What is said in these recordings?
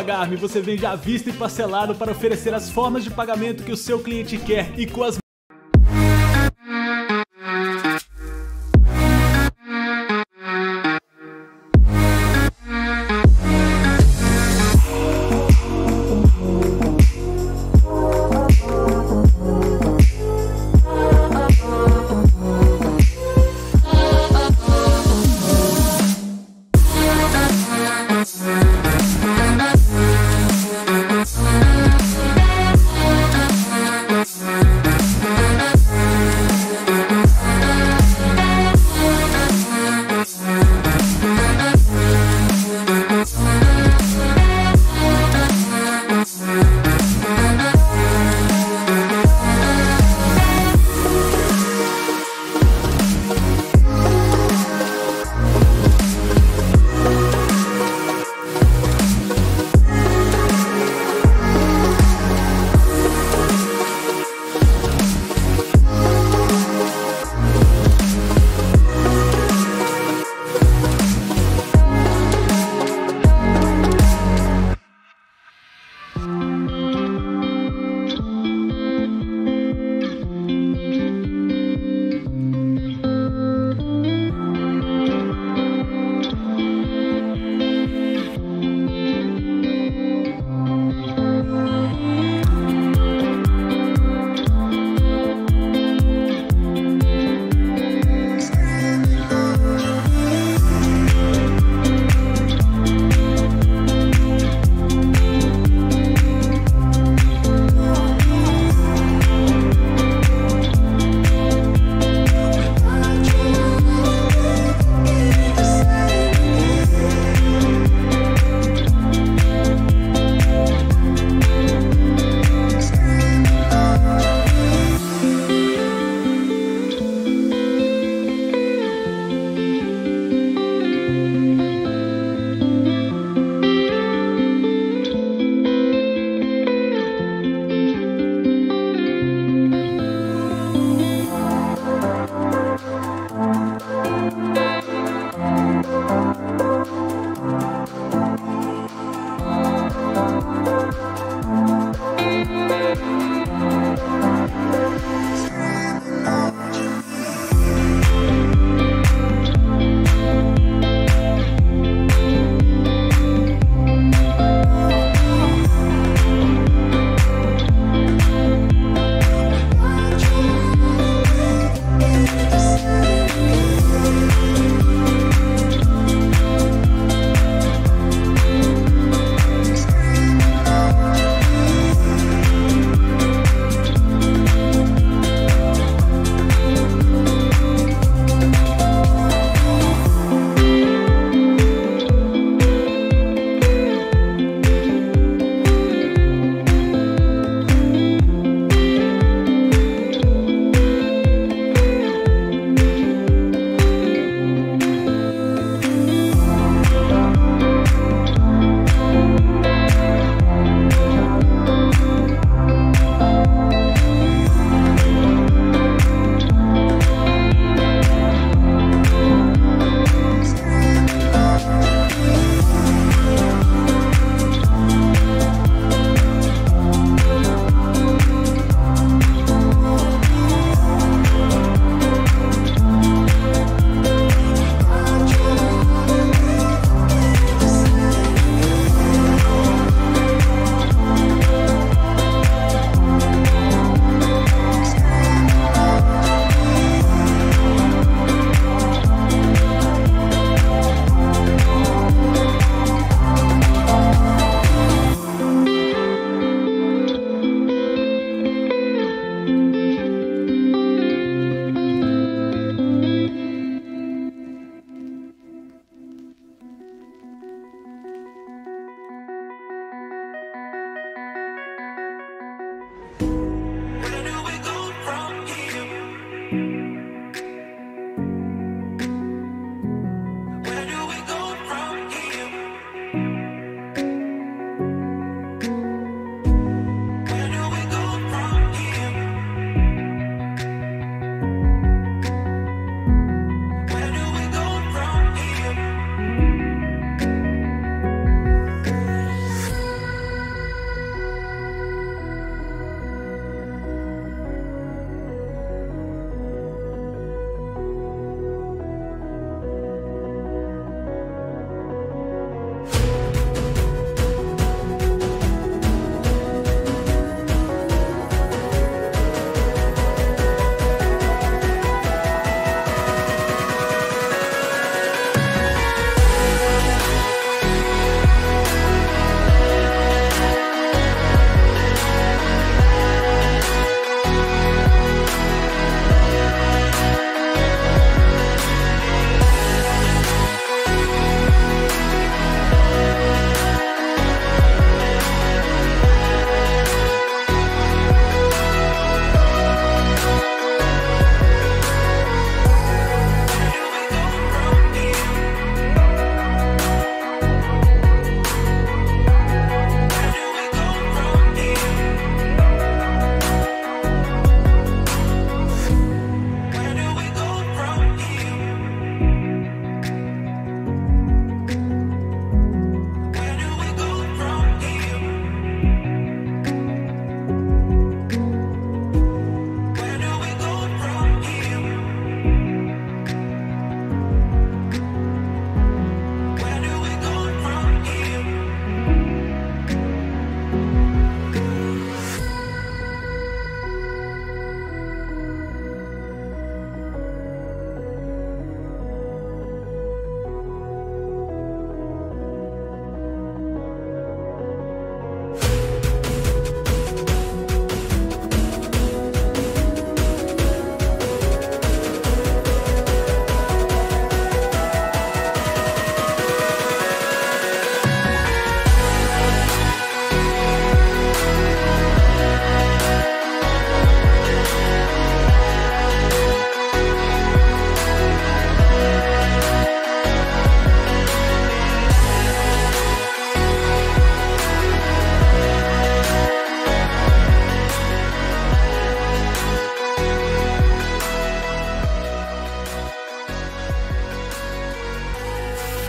Pagar.me você vende à vista e parcelado para oferecer as formas de pagamento que o seu cliente quer e com as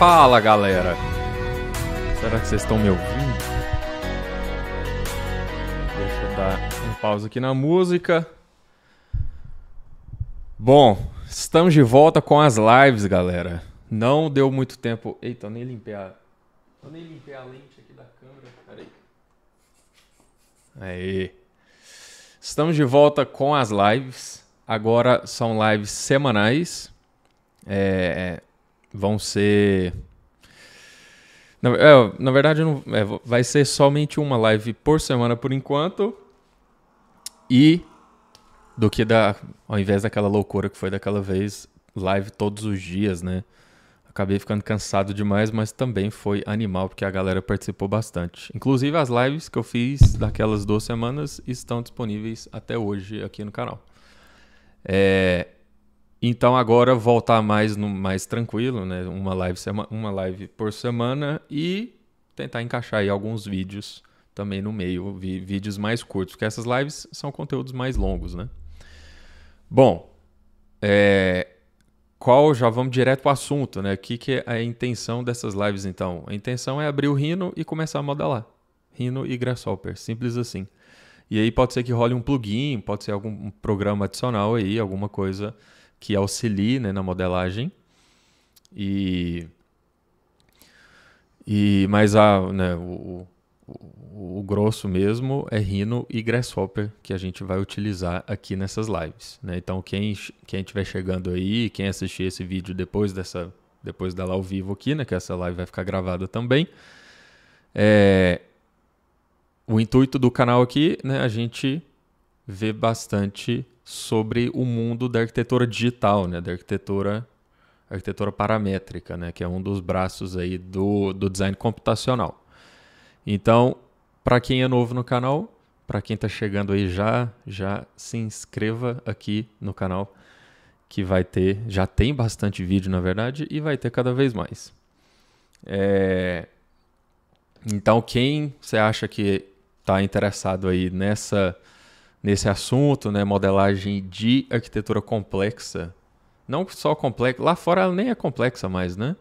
Fala, galera. Será que vocês estão me ouvindo? Deixa eu dar um pausa aqui na música. Bom, estamos de volta com as lives, galera. Não deu muito tempo. Eita, nem limpei a. Eu nem limpei a lente aqui da câmera. Peraí. Aí. Estamos de volta com as lives. Agora são lives semanais. É, vão ser. Na, é, na verdade, não, é, vai ser somente uma live por semana por enquanto. E do que da, ao invés daquela loucura que foi daquela vez, live todos os dias, né? Acabei ficando cansado demais, mas também foi animal, porque a galera participou bastante. Inclusive, as lives que eu fiz daquelas duas semanas estão disponíveis até hoje aqui no canal. É, então agora voltar mais no, mais tranquilo, né? Uma live, sema, uma live por semana e tentar encaixar aí alguns vídeos também no meio, vi, vídeos mais curtos, porque essas lives são conteúdos mais longos, né? Bom, é, qual já vamos direto ao assunto, né? O que, que é a intenção dessas lives então? A intenção é abrir o Rhino e começar a modelar. Rhino e Grasshopper, simples assim. E aí pode ser que role um plugin, pode ser algum programa adicional aí, alguma coisa que auxilie né, na modelagem. E, e mas a, né, o, o, o, grosso mesmo é Rhino e Grasshopper que a gente vai utilizar aqui nessas lives. Né? Então quem quem estiver chegando aí, quem assistir esse vídeo depois dessa depois dela ao vivo aqui, né, que essa live vai ficar gravada também. É, o intuito do canal aqui, né, a gente vê bastante sobre o mundo da arquitetura digital, né? da arquitetura, arquitetura paramétrica, né? que é um dos braços aí do, do design computacional. Então, para quem é novo no canal, para quem está chegando aí já, já se inscreva aqui no canal, que vai ter, já tem bastante vídeo na verdade, e vai ter cada vez mais. É... Então, quem você acha que está interessado aí nessa nesse assunto, né, modelagem de arquitetura complexa. Não só complexa, lá fora ela nem é complexa mais, né?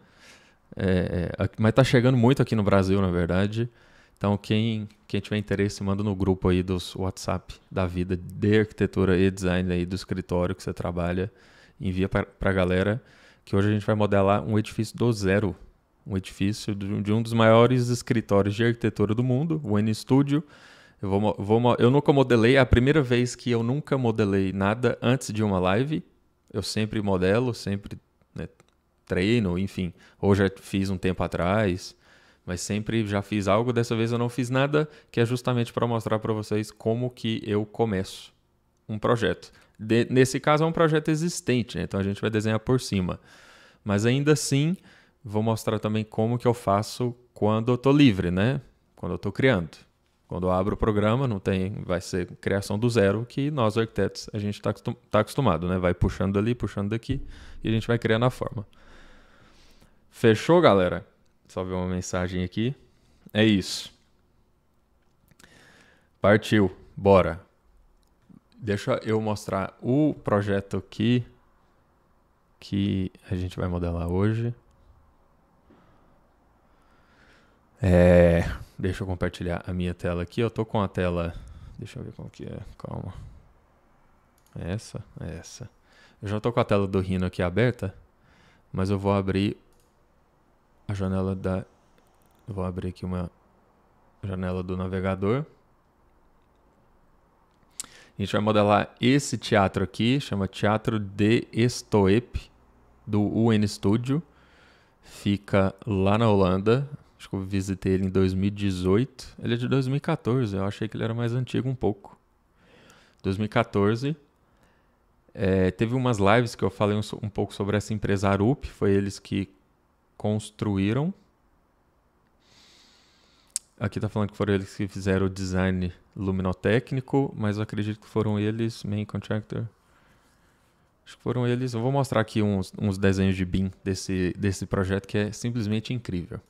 É, é mas está chegando muito aqui no Brasil, na verdade. Então, quem, quem tiver interesse, manda no grupo aí dos WhatsApp da vida de arquitetura e design aí do escritório que você trabalha. Envia para a galera que hoje a gente vai modelar um edifício do zero. Um edifício de um dos maiores escritórios de arquitetura do mundo, o N-Studio. Eu, vou, vou, eu nunca modelei, é a primeira vez que eu nunca modelei nada antes de uma live. Eu sempre modelo, sempre né, treino, enfim. Ou já fiz um tempo atrás, mas sempre já fiz algo. Dessa vez eu não fiz nada, que é justamente para mostrar para vocês como que eu começo um projeto. De, nesse caso é um projeto existente, né? então a gente vai desenhar por cima. Mas ainda assim, vou mostrar também como que eu faço quando eu estou livre, né? Quando eu estou criando. Quando eu abro o programa, não tem, vai ser criação do zero, que nós arquitetos a gente está tá acostumado, né? Vai puxando ali, puxando daqui e a gente vai criando a forma. Fechou, galera? Só ver uma mensagem aqui. É isso. Partiu, bora. Deixa eu mostrar o projeto aqui que a gente vai modelar hoje. É, deixa eu compartilhar a minha tela aqui. Eu tô com a tela. Deixa eu ver como que é. Calma. Essa, essa. Eu já tô com a tela do Rhino aqui aberta, mas eu vou abrir a janela da. Eu vou abrir aqui uma janela do navegador. A gente vai modelar esse teatro aqui, chama Teatro de Estoep, do UN Studio. Fica lá na Holanda, Acho que eu visitei ele em 2018. Ele é de 2014, eu achei que ele era mais antigo um pouco. 2014. É, teve umas lives que eu falei um, um pouco sobre essa empresa Arup, foi eles que construíram. Aqui tá falando que foram eles que fizeram o design luminotécnico, mas eu acredito que foram eles, main contractor. Acho que foram eles. Eu vou mostrar aqui uns, uns desenhos de BIM desse, desse projeto que é simplesmente incrível.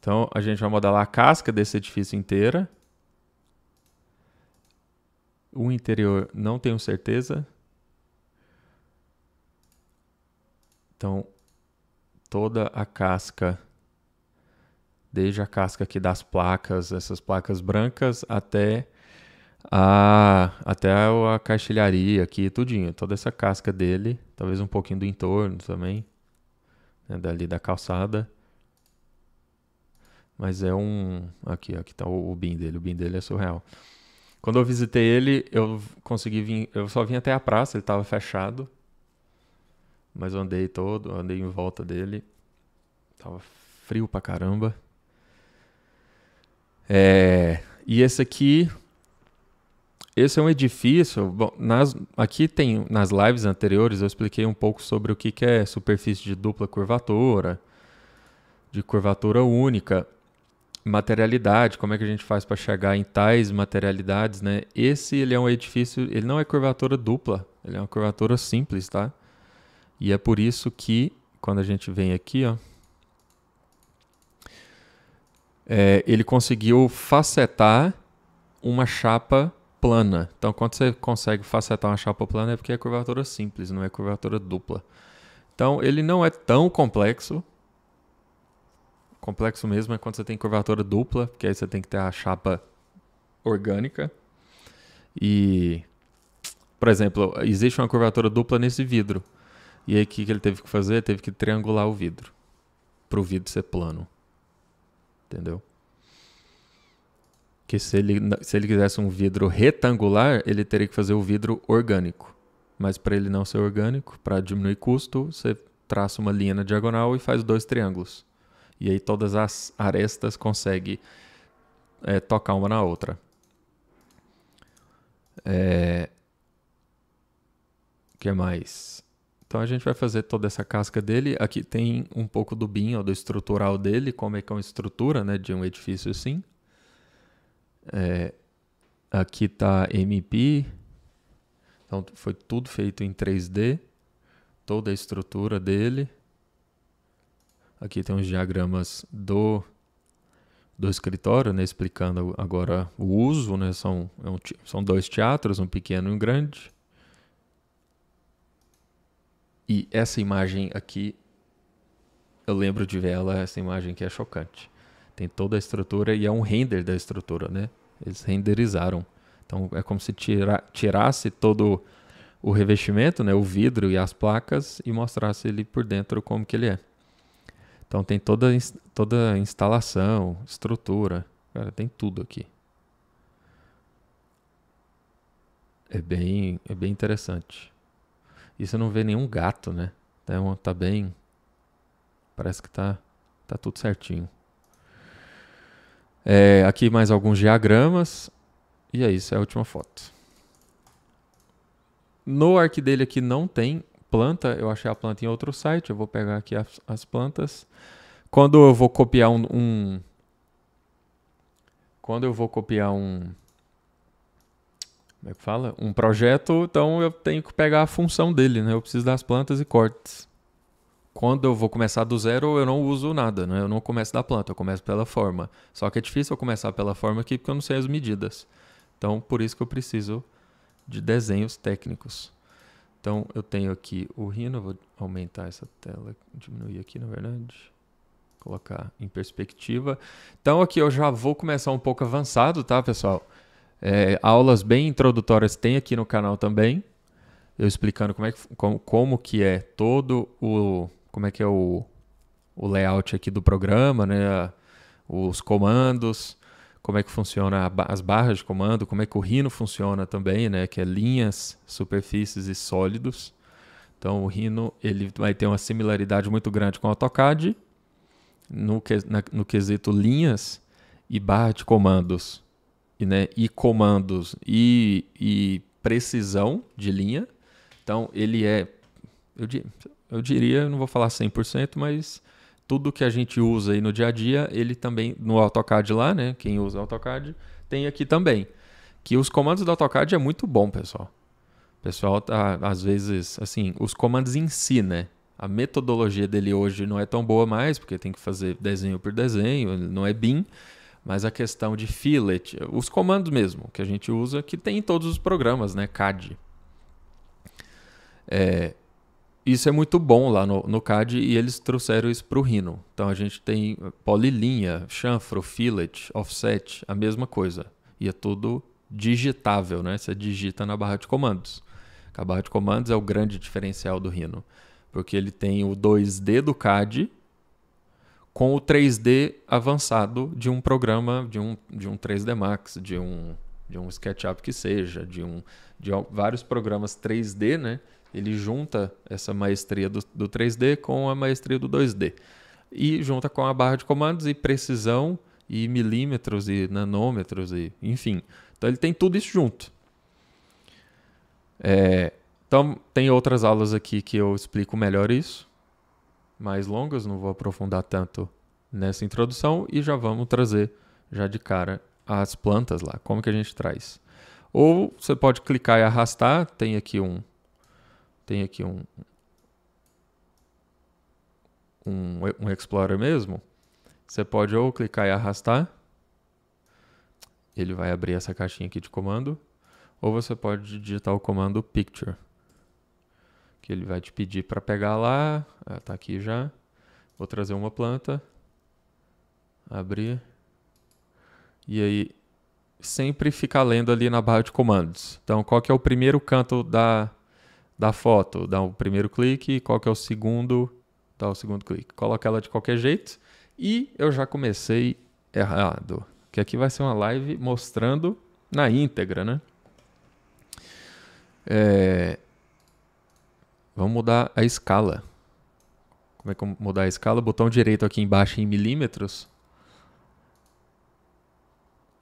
Então, a gente vai modelar a casca desse edifício inteira. O interior, não tenho certeza. Então, toda a casca, desde a casca aqui das placas, essas placas brancas, até a, até a caixilharia aqui, tudinho. Toda essa casca dele, talvez um pouquinho do entorno também, né, dali da calçada. Mas é um. Aqui, aqui tá o, o BIM dele. O BIM dele é surreal. Quando eu visitei ele, eu consegui vir. Eu só vim até a praça, ele estava fechado. Mas eu andei todo, andei em volta dele. Tava frio pra caramba. É, e esse aqui. Esse é um edifício. Bom, nas, aqui tem. Nas lives anteriores eu expliquei um pouco sobre o que, que é superfície de dupla curvatura, de curvatura única materialidade, como é que a gente faz para chegar em tais materialidades, né? Esse ele é um edifício, ele não é curvatura dupla, ele é uma curvatura simples, tá? E é por isso que quando a gente vem aqui, ó, é, ele conseguiu facetar uma chapa plana. Então, quando você consegue facetar uma chapa plana é porque é curvatura simples, não é curvatura dupla. Então, ele não é tão complexo, Complexo mesmo é quando você tem curvatura dupla, porque aí você tem que ter a chapa orgânica. E, por exemplo, existe uma curvatura dupla nesse vidro. E aí o que ele teve que fazer? teve que triangular o vidro. Para o vidro ser plano. Entendeu? Que se ele, se ele quisesse um vidro retangular, ele teria que fazer o vidro orgânico. Mas para ele não ser orgânico, para diminuir custo, você traça uma linha na diagonal e faz dois triângulos. E aí todas as arestas conseguem é, tocar uma na outra. É... O que mais? Então a gente vai fazer toda essa casca dele. Aqui tem um pouco do BIM, ó, do estrutural dele, como é que é uma estrutura né, de um edifício assim. É... Aqui está MP. Então foi tudo feito em 3D, toda a estrutura dele. Aqui tem os diagramas do, do escritório, né, explicando agora o uso. Né, são, é um, são dois teatros, um pequeno e um grande. E essa imagem aqui, eu lembro de ver ela, essa imagem que é chocante. Tem toda a estrutura e é um render da estrutura, né? Eles renderizaram. Então é como se tira, tirasse todo o revestimento, né, o vidro e as placas e mostrasse ele por dentro como que ele é. Então tem toda, toda instalação, estrutura, cara, tem tudo aqui. É bem, é bem interessante. E você não vê nenhum gato, né? Tá, tá bem. Parece que tá, tá tudo certinho. É, aqui mais alguns diagramas. E é isso, é a última foto. No arc dele aqui não tem planta, eu achei a planta em outro site, eu vou pegar aqui as, as plantas. Quando eu vou copiar um, um, Quando eu vou copiar um... Como é que fala? Um projeto, então eu tenho que pegar a função dele, né? Eu preciso das plantas e cortes. Quando eu vou começar do zero, eu não uso nada, né? Eu não começo da planta, eu começo pela forma. Só que é difícil eu começar pela forma aqui porque eu não sei as medidas. Então, por isso que eu preciso de desenhos técnicos. Então eu tenho aqui o Rhino, vou aumentar essa tela, diminuir aqui na verdade, colocar em perspectiva. Então aqui eu já vou começar um pouco avançado, tá pessoal? É, aulas bem introdutórias tem aqui no canal também, eu explicando como, é que, como, como que é todo o, como é que é o, o layout aqui do programa, né? os comandos, como é que funciona as barras de comando, como é que o Rhino funciona também, né, que é linhas, superfícies e sólidos. Então o Rhino ele vai ter uma similaridade muito grande com o AutoCAD no, que, na, no quesito linhas e barra de comandos, e, né, e comandos e, e precisão de linha. Então ele é, eu, eu diria, não vou falar 100%, mas tudo que a gente usa aí no dia a dia, ele também no AutoCAD lá, né? Quem usa AutoCAD tem aqui também. Que os comandos do AutoCAD é muito bom, pessoal. O pessoal tá, às vezes, assim, os comandos em si, né? A metodologia dele hoje não é tão boa mais, porque tem que fazer desenho por desenho, não é BIM, mas a questão de fillet, os comandos mesmo que a gente usa, que tem em todos os programas, né? CAD. É, isso é muito bom lá no, no CAD e eles trouxeram isso para o Rhino. Então a gente tem polilinha, chanfro, fillet, offset, a mesma coisa. E é tudo digitável, né? Você digita na barra de comandos. A barra de comandos é o grande diferencial do Rhino, porque ele tem o 2D do CAD com o 3D avançado de um programa, de um, de um 3D Max, de um, de um SketchUp que seja, de, um, de vários programas 3D, né? Ele junta essa maestria do, do 3D com a maestria do 2D. E junta com a barra de comandos e precisão e milímetros e nanômetros e enfim. Então ele tem tudo isso junto. É, então tem outras aulas aqui que eu explico melhor isso, mais longas, não vou aprofundar tanto nessa introdução e já vamos trazer já de cara as plantas lá, como que a gente traz. Ou você pode clicar e arrastar, tem aqui um tem aqui um, um, um Explorer mesmo, você pode ou clicar e arrastar, ele vai abrir essa caixinha aqui de comando, ou você pode digitar o comando picture, que ele vai te pedir para pegar lá, está ah, aqui já, vou trazer uma planta, abrir, e aí sempre ficar lendo ali na barra de comandos. Então, qual que é o primeiro canto da, da foto, dá o primeiro clique, qual que é o segundo, dá o segundo clique. Coloca ela de qualquer jeito e eu já comecei errado, que aqui vai ser uma live mostrando na íntegra, né? É... Vamos mudar a escala. Como é que eu mudar a escala? Botão direito aqui embaixo em milímetros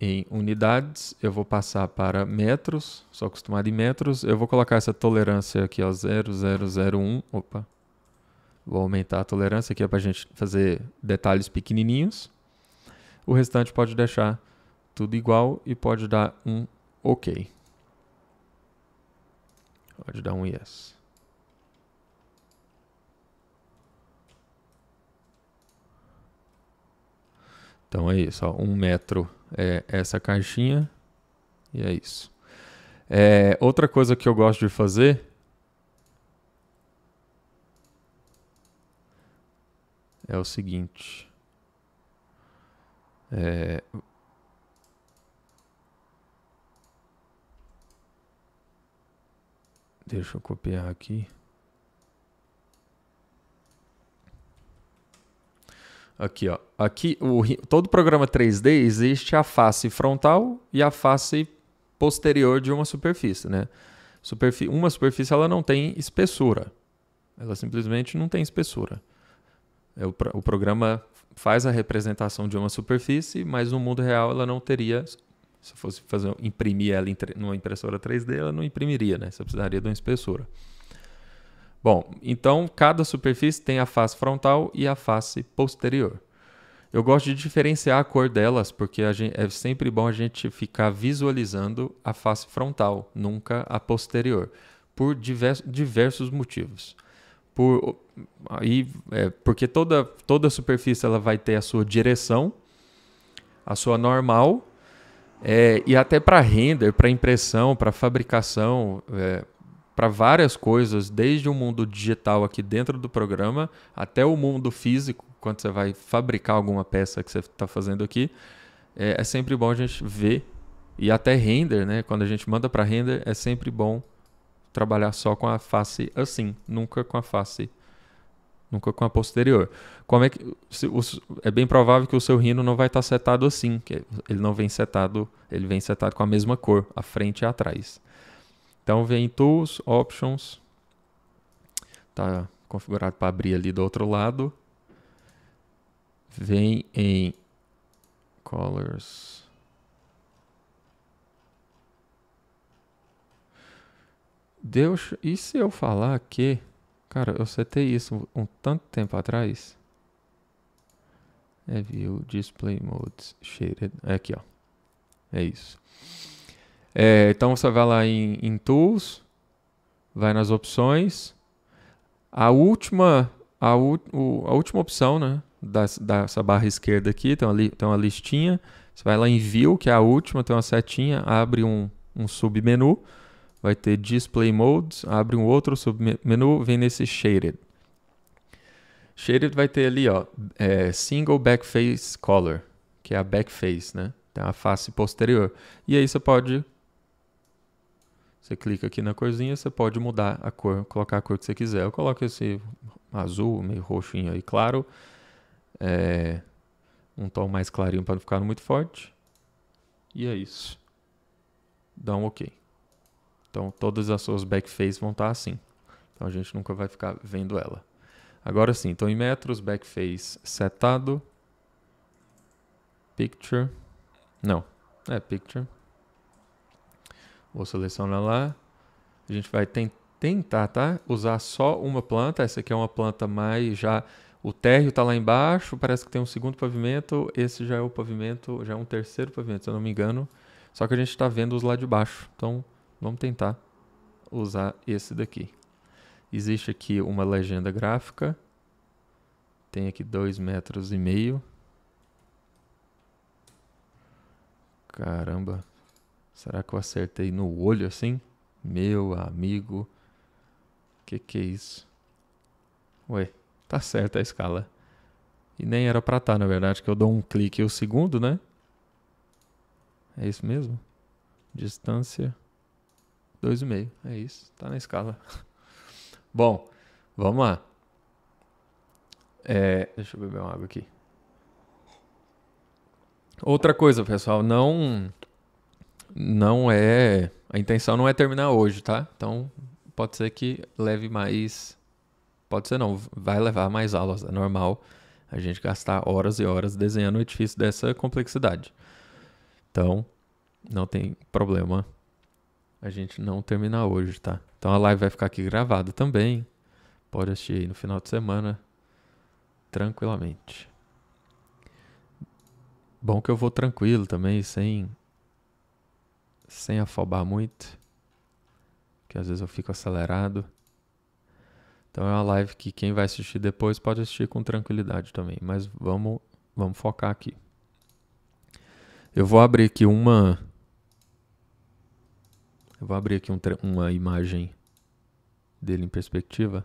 em unidades, eu vou passar para metros, sou acostumado em metros, eu vou colocar essa tolerância aqui, ó, 0001, opa, vou aumentar a tolerância aqui é para a gente fazer detalhes pequenininhos, o restante pode deixar tudo igual e pode dar um OK. Pode dar um Yes. Então é isso, ó, um metro é essa caixinha e é isso. É, outra coisa que eu gosto de fazer é o seguinte. É... Deixa eu copiar aqui. Aqui, ó. Aqui, o, todo programa 3D existe a face frontal e a face posterior de uma superfície, né? Superfi uma superfície ela não tem espessura. Ela simplesmente não tem espessura. É o, o programa faz a representação de uma superfície, mas no mundo real ela não teria. Se fosse fazer imprimir ela numa impressora 3D, ela não imprimiria, né? Você precisaria de uma espessura. Bom, então cada superfície tem a face frontal e a face posterior. Eu gosto de diferenciar a cor delas, porque gente, é sempre bom a gente ficar visualizando a face frontal, nunca a posterior, por divers, diversos motivos. Por, aí, é, porque toda, toda superfície ela vai ter a sua direção, a sua normal, é, e até para render, para impressão, para fabricação, é, para várias coisas, desde o mundo digital aqui dentro do programa até o mundo físico, quando você vai fabricar alguma peça que você está fazendo aqui. É, é sempre bom a gente ver e até render, né? Quando a gente manda para render, é sempre bom trabalhar só com a face assim, nunca com a face nunca com a posterior. Como é que se, o, é bem provável que o seu rino não vai estar tá setado assim, que ele não vem setado, ele vem setado com a mesma cor, a frente e atrás. Então vem Tools, Options, tá configurado para abrir ali do outro lado. Vem em Colors. Deus, e se eu falar que, cara, eu setei isso um, um tanto tempo atrás? É view display modes shaded, é aqui, ó. É isso. É, então você vai lá em, em Tools, vai nas opções. A última, a, u, a última opção, né? Das, dessa barra esquerda aqui, tem uma, li, tem uma listinha. Você vai lá em View, que é a última, tem uma setinha, abre um, um submenu. Vai ter Display Modes, abre um outro submenu, vem nesse Shaded. Shaded vai ter ali, ó, é, Single Backface Color, que é a backface, né? Tem a face posterior. E aí você pode você clica aqui na corzinha, você pode mudar a cor, colocar a cor que você quiser. Eu coloco esse azul, meio roxinho aí, claro. É, um tom mais clarinho para não ficar muito forte. E é isso. Dá um OK. Então todas as suas backface vão estar tá assim. Então a gente nunca vai ficar vendo ela. Agora sim, então em metros, backface setado. Picture. Não, é picture. Vou selecionar lá. A gente vai ten tentar, tá? Usar só uma planta. Essa aqui é uma planta mais já... O térreo está lá embaixo, parece que tem um segundo pavimento. Esse já é o pavimento, já é um terceiro pavimento, se eu não me engano. Só que a gente está vendo os lá de baixo. Então, vamos tentar usar esse daqui. Existe aqui uma legenda gráfica. Tem aqui dois metros e meio. Caramba. Será que eu acertei no olho assim? Meu amigo. Que que é isso? Ué, tá certa a escala. E nem era pra estar, tá, na verdade, que eu dou um clique e o segundo, né? É isso mesmo? Distância 2,5. É isso, tá na escala. Bom, vamos lá. É, deixa eu beber uma água aqui. Outra coisa, pessoal, não não é. A intenção não é terminar hoje, tá? Então pode ser que leve mais. Pode ser não, vai levar mais aulas. É normal a gente gastar horas e horas desenhando um edifício dessa complexidade. Então, não tem problema a gente não terminar hoje, tá? Então a live vai ficar aqui gravada também. Pode assistir aí no final de semana tranquilamente. Bom que eu vou tranquilo também, sem sem afobar muito, que às vezes eu fico acelerado. Então é uma live que quem vai assistir depois pode assistir com tranquilidade também, mas vamos, vamos focar aqui. Eu vou abrir aqui uma eu vou abrir aqui um, uma imagem dele em perspectiva.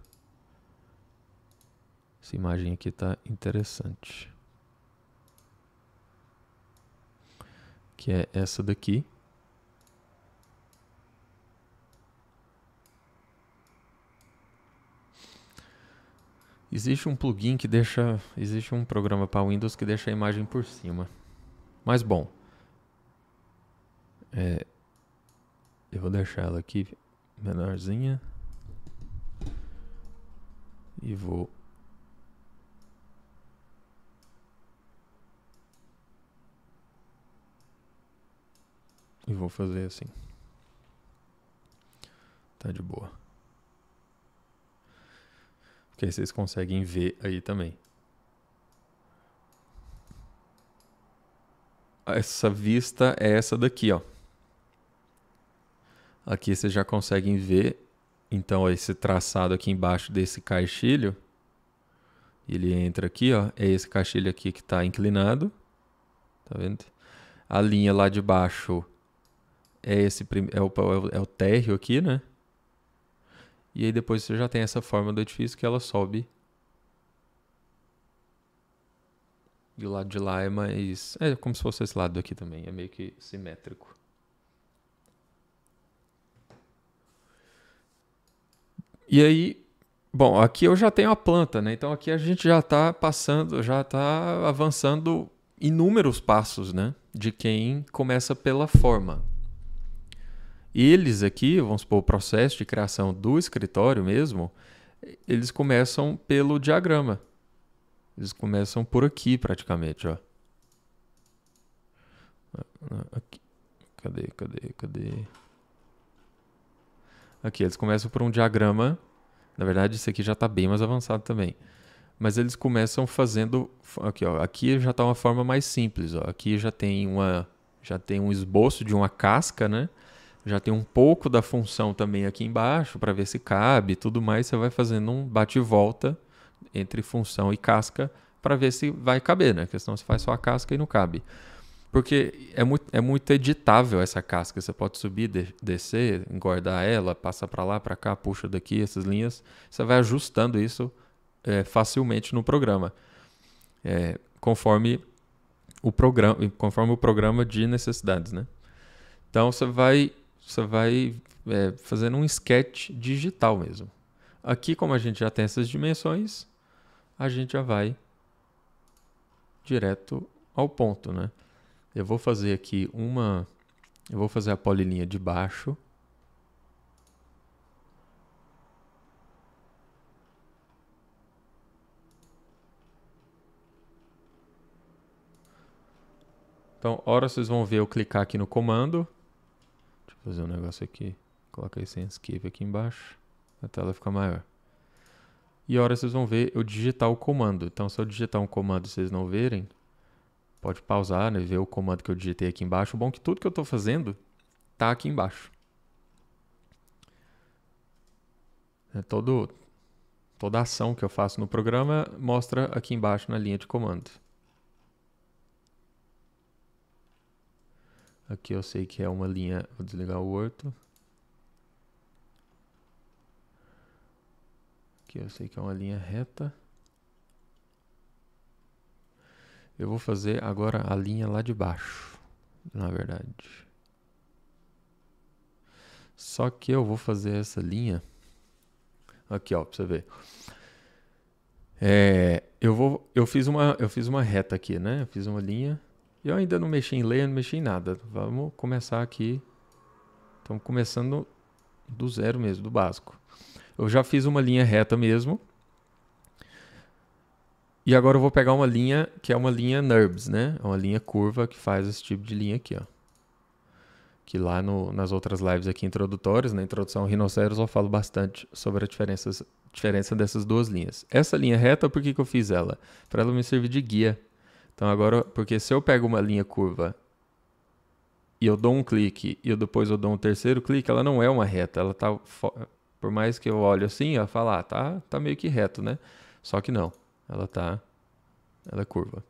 Essa imagem aqui está interessante. Que é essa daqui. Existe um plugin que deixa, existe um programa para Windows que deixa a imagem por cima. Mas bom, é, eu vou deixar ela aqui menorzinha e vou e vou fazer assim. Tá de boa que aí vocês conseguem ver aí também. Essa vista é essa daqui, ó. Aqui vocês já conseguem ver, então, ó, esse traçado aqui embaixo desse caixilho. Ele entra aqui, ó. É esse caixilho aqui que está inclinado. Tá vendo? A linha lá de baixo é esse é, é o, é o térreo aqui, né? E aí depois você já tem essa forma do edifício que ela sobe. Do lado de lá é mais. É como se fosse esse lado aqui também. É meio que simétrico. E aí, bom, aqui eu já tenho a planta, né? Então aqui a gente já está passando, já está avançando inúmeros passos, né? De quem começa pela forma eles aqui, vamos supor, o processo de criação do escritório mesmo, eles começam pelo diagrama. Eles começam por aqui praticamente, ó. Aqui. Cadê, cadê, cadê? Aqui, eles começam por um diagrama. Na verdade, isso aqui já está bem mais avançado também. Mas eles começam fazendo... Aqui, ó. Aqui já está uma forma mais simples, ó. Aqui já tem uma... Já tem um esboço de uma casca, né? já tem um pouco da função também aqui embaixo para ver se cabe tudo mais. Você vai fazendo um bate e volta entre função e casca para ver se vai caber, né? Porque senão você faz só a casca e não cabe. Porque é muito, é muito editável essa casca. Você pode subir, de, descer, engordar ela, passa para lá, para cá, puxa daqui, essas linhas. Você vai ajustando isso é, facilmente no programa, é, conforme, o programa conforme o programa de necessidades, né? Então você vai você vai é, fazendo um sketch digital mesmo. Aqui, como a gente já tem essas dimensões, a gente já vai direto ao ponto, né? Eu vou fazer aqui uma... Eu vou fazer a polilinha de baixo. Então, hora vocês vão ver eu clicar aqui no comando fazer um negócio aqui. Coloca esse escape aqui embaixo. A tela fica maior. E hora vocês vão ver eu digitar o comando. Então, se eu digitar um comando e vocês não verem, pode pausar, né? Ver o comando que eu digitei aqui embaixo. O bom é que tudo que eu estou fazendo tá aqui embaixo. É todo, toda ação que eu faço no programa mostra aqui embaixo na linha de comando. Aqui eu sei que é uma linha, vou desligar o orto. Aqui eu sei que é uma linha reta. Eu vou fazer agora a linha lá de baixo, na verdade. Só que eu vou fazer essa linha aqui, ó, para você ver. É, eu vou, eu fiz uma, eu fiz uma reta aqui, né? Eu fiz uma linha eu ainda não mexi em layer, não mexi em nada. Vamos começar aqui. Estamos começando do zero mesmo, do básico. Eu já fiz uma linha reta mesmo. E agora eu vou pegar uma linha que é uma linha NURBS, né? É uma linha curva que faz esse tipo de linha aqui, ó. Que lá no, nas outras lives aqui introdutórias, na introdução ao Rhinoceros, eu falo bastante sobre a diferença, diferença dessas duas linhas. Essa linha reta, por que, que eu fiz ela? Para ela me servir de guia então agora, porque se eu pego uma linha curva e eu dou um clique e eu depois eu dou um terceiro clique, ela não é uma reta, ela tá por mais que eu olhe assim, ela falar, ah, tá, tá meio que reto, né? Só que não, ela tá ela é curva.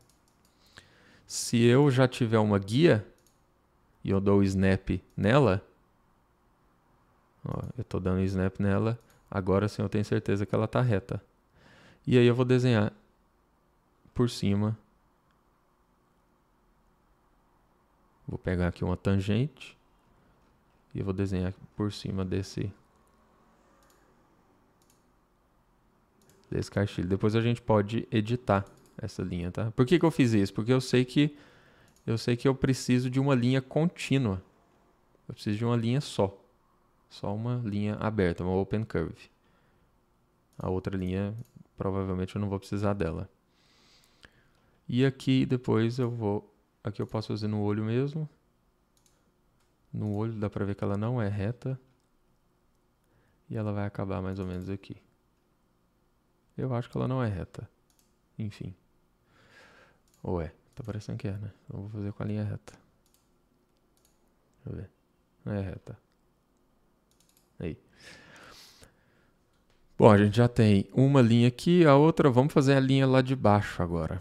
Se eu já tiver uma guia e eu dou o snap nela, ó, eu estou dando snap nela, agora sim eu tenho certeza que ela está reta. E aí eu vou desenhar por cima Vou pegar aqui uma tangente e vou desenhar por cima desse desse cartilho. Depois a gente pode editar essa linha, tá? Por que, que eu fiz isso? Porque eu sei que eu sei que eu preciso de uma linha contínua. Eu preciso de uma linha só. Só uma linha aberta, uma open curve. A outra linha, provavelmente eu não vou precisar dela. E aqui depois eu vou Aqui eu posso fazer no olho mesmo. No olho dá pra ver que ela não é reta. E ela vai acabar mais ou menos aqui. Eu acho que ela não é reta. Enfim. Ou é? Tá parecendo que é, né? Eu vou fazer com a linha reta. Deixa eu ver. Não é reta. Aí. Bom, a gente já tem uma linha aqui, a outra, vamos fazer a linha lá de baixo agora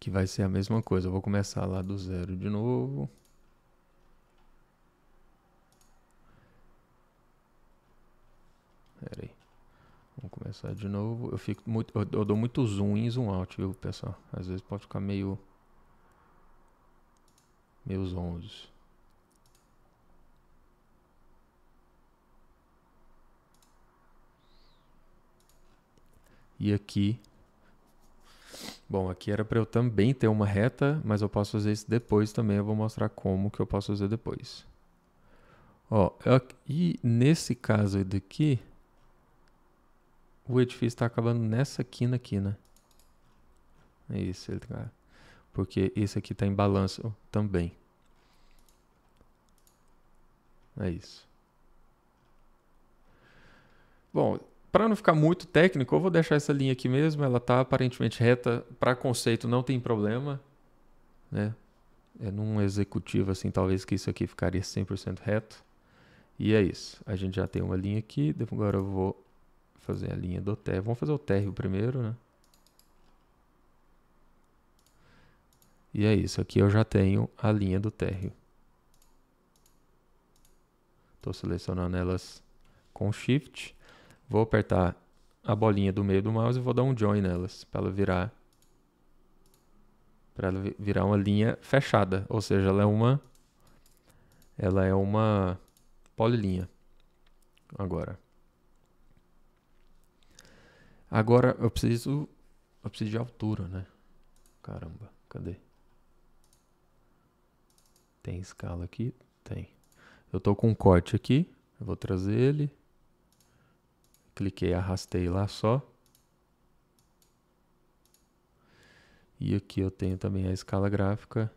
que vai ser a mesma coisa. Eu vou começar lá do zero de novo. Pera aí. Vamos começar de novo. Eu fico muito, eu, eu dou muito zoom in, zoom out, viu, pessoal? Às vezes pode ficar meio meus 11. E aqui Bom, aqui era para eu também ter uma reta, mas eu posso fazer isso depois também. Eu vou mostrar como que eu posso fazer depois. Ó, eu, e nesse caso daqui, o edifício está acabando nessa quina aqui, né? É isso, ele tá, porque esse aqui está em balanço também. É isso. Bom, para não ficar muito técnico, eu vou deixar essa linha aqui mesmo. Ela está aparentemente reta. Para conceito, não tem problema. Né? É num executivo, assim, talvez que isso aqui ficaria 100% reto. E é isso. A gente já tem uma linha aqui. Agora eu vou fazer a linha do térreo. Vamos fazer o térreo primeiro, né? E é isso. Aqui eu já tenho a linha do térreo. Estou selecionando elas com Shift. Vou apertar a bolinha do meio do mouse e vou dar um join nelas para ela virar para ela virar uma linha fechada, ou seja, ela é uma ela é uma polilinha. Agora. Agora eu preciso eu preciso de altura, né? Caramba, cadê? Tem escala aqui? Tem. Eu tô com um corte aqui, eu vou trazer ele cliquei, arrastei lá só. E aqui eu tenho também a escala gráfica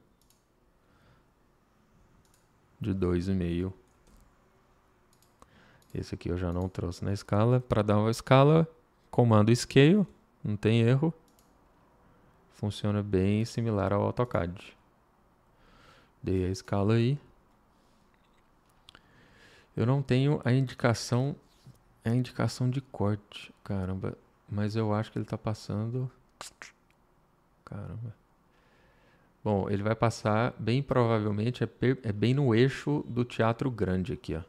de 2,5. Esse aqui eu já não trouxe na escala. Para dar uma escala, comando scale, não tem erro. Funciona bem similar ao AutoCAD. Dei a escala aí. Eu não tenho a indicação é a indicação de corte, caramba. Mas eu acho que ele tá passando. Caramba. Bom, ele vai passar, bem provavelmente, é, per... é bem no eixo do Teatro Grande aqui, ó.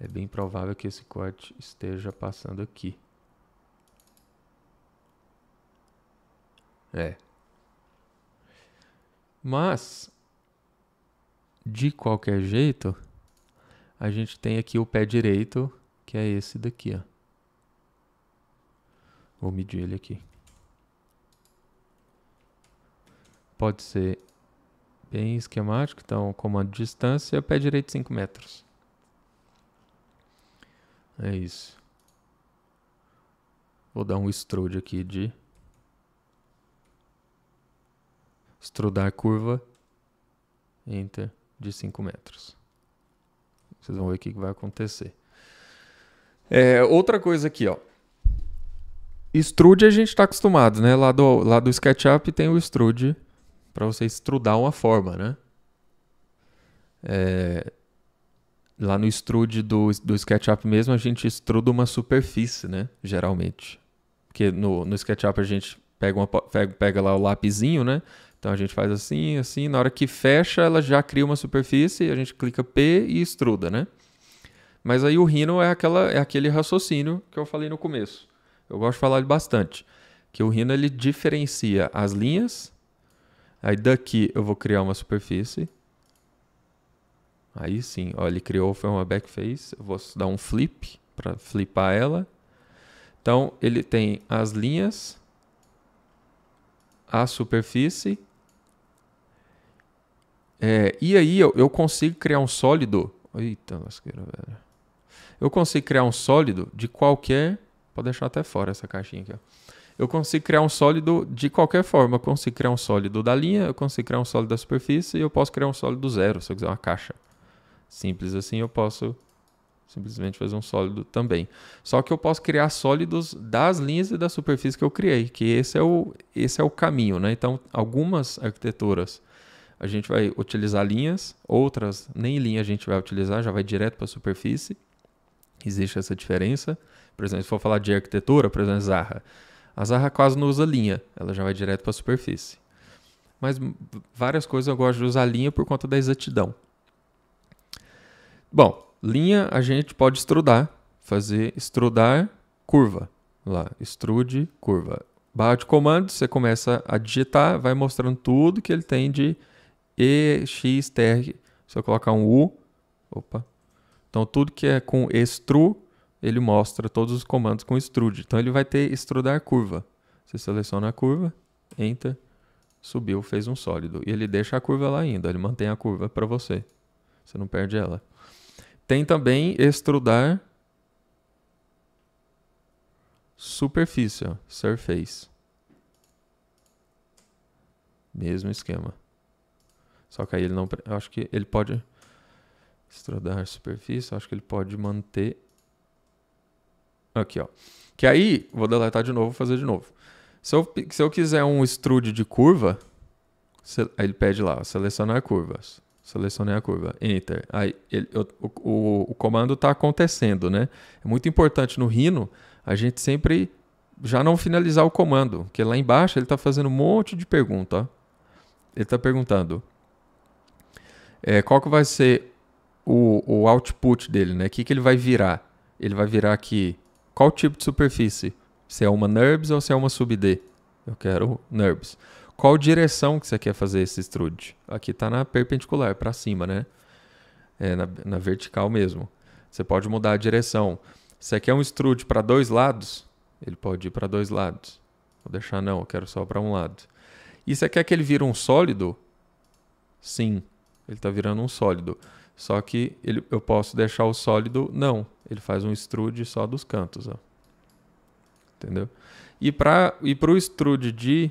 É bem provável que esse corte esteja passando aqui. É. Mas, de qualquer jeito a gente tem aqui o pé direito, que é esse daqui, ó. Vou medir ele aqui. Pode ser bem esquemático, então comando distância, pé direito 5 metros. É isso. Vou dar um extrude aqui de... Extrudar curva, enter, de 5 metros. Vocês vão ver o que vai acontecer. É, outra coisa aqui, ó. Extrude a gente está acostumado, né? Lá do, lá do SketchUp tem o extrude para você extrudar uma forma, né? É, lá no extrude do, do SketchUp mesmo, a gente extruda uma superfície, né? Geralmente. Porque no, no SketchUp a gente pega, uma, pega, pega lá o lapizinho, né? Então a gente faz assim, assim, na hora que fecha, ela já cria uma superfície, a gente clica P e extruda, né? Mas aí o Rhino é, aquela, é aquele raciocínio que eu falei no começo. Eu gosto de falar bastante. Que o Rhino ele diferencia as linhas. Aí daqui eu vou criar uma superfície. Aí sim, ó, ele criou, foi uma backface. Eu vou dar um flip para flipar ela. Então ele tem as linhas, a superfície é, e aí eu, eu, consigo criar um sólido. Eita, lasqueira, velho. Eu consigo criar um sólido de qualquer. Pode deixar até fora essa caixinha aqui, ó. Eu consigo criar um sólido de qualquer forma. Eu consigo criar um sólido da linha, eu consigo criar um sólido da superfície e eu posso criar um sólido do zero, se eu quiser uma caixa. Simples assim, eu posso simplesmente fazer um sólido também. Só que eu posso criar sólidos das linhas e da superfície que eu criei, que esse é o, esse é o caminho, né? Então, algumas arquiteturas a gente vai utilizar linhas, outras nem linha a gente vai utilizar, já vai direto para a superfície. Existe essa diferença. Por exemplo, se for falar de arquitetura, por exemplo, Zaha. A Zaha quase não usa linha, ela já vai direto para a superfície. Mas várias coisas eu gosto de usar linha por conta da exatidão. Bom, linha a gente pode extrudar, fazer extrudar curva. Lá, extrude curva. Barra de comando, você começa a digitar, vai mostrando tudo que ele tem de EXTR, se eu colocar um U, opa. Então tudo que é com extru, ele mostra todos os comandos com extrude. Então ele vai ter extrudar curva. Você seleciona a curva, enter, subiu, fez um sólido. E ele deixa a curva lá ainda, ele mantém a curva para você. Você não perde ela. Tem também extrudar superfície, surface. Mesmo esquema. Só que aí ele não. Eu acho que ele pode a superfície. Eu acho que ele pode manter. Aqui, ó. Que aí, vou deletar de novo, vou fazer de novo. Se eu, se eu quiser um extrude de curva, aí ele pede lá, ó, selecionar curvas. Selecionei a curva, Enter. Aí ele, eu, o, o, comando está acontecendo, né? É muito importante no Rhino a gente sempre já não finalizar o comando, porque lá embaixo ele está fazendo um monte de pergunta. Ó. Ele está perguntando é, qual que vai ser o, o output dele, né? O que, que ele vai virar? Ele vai virar aqui qual tipo de superfície? Se é uma NURBS ou se é uma sub-D? Eu quero NURBS. Qual direção que você quer fazer esse extrude? Aqui está na perpendicular, para cima, né? É, na, na vertical mesmo. Você pode mudar a direção. Se aqui é um extrude para dois lados, ele pode ir para dois lados. Vou deixar não, eu quero só para um lado. E você quer que ele vira um sólido? Sim. Ele está virando um sólido. Só que ele, eu posso deixar o sólido não. Ele faz um extrude só dos cantos. Ó. Entendeu? E para e o extrude de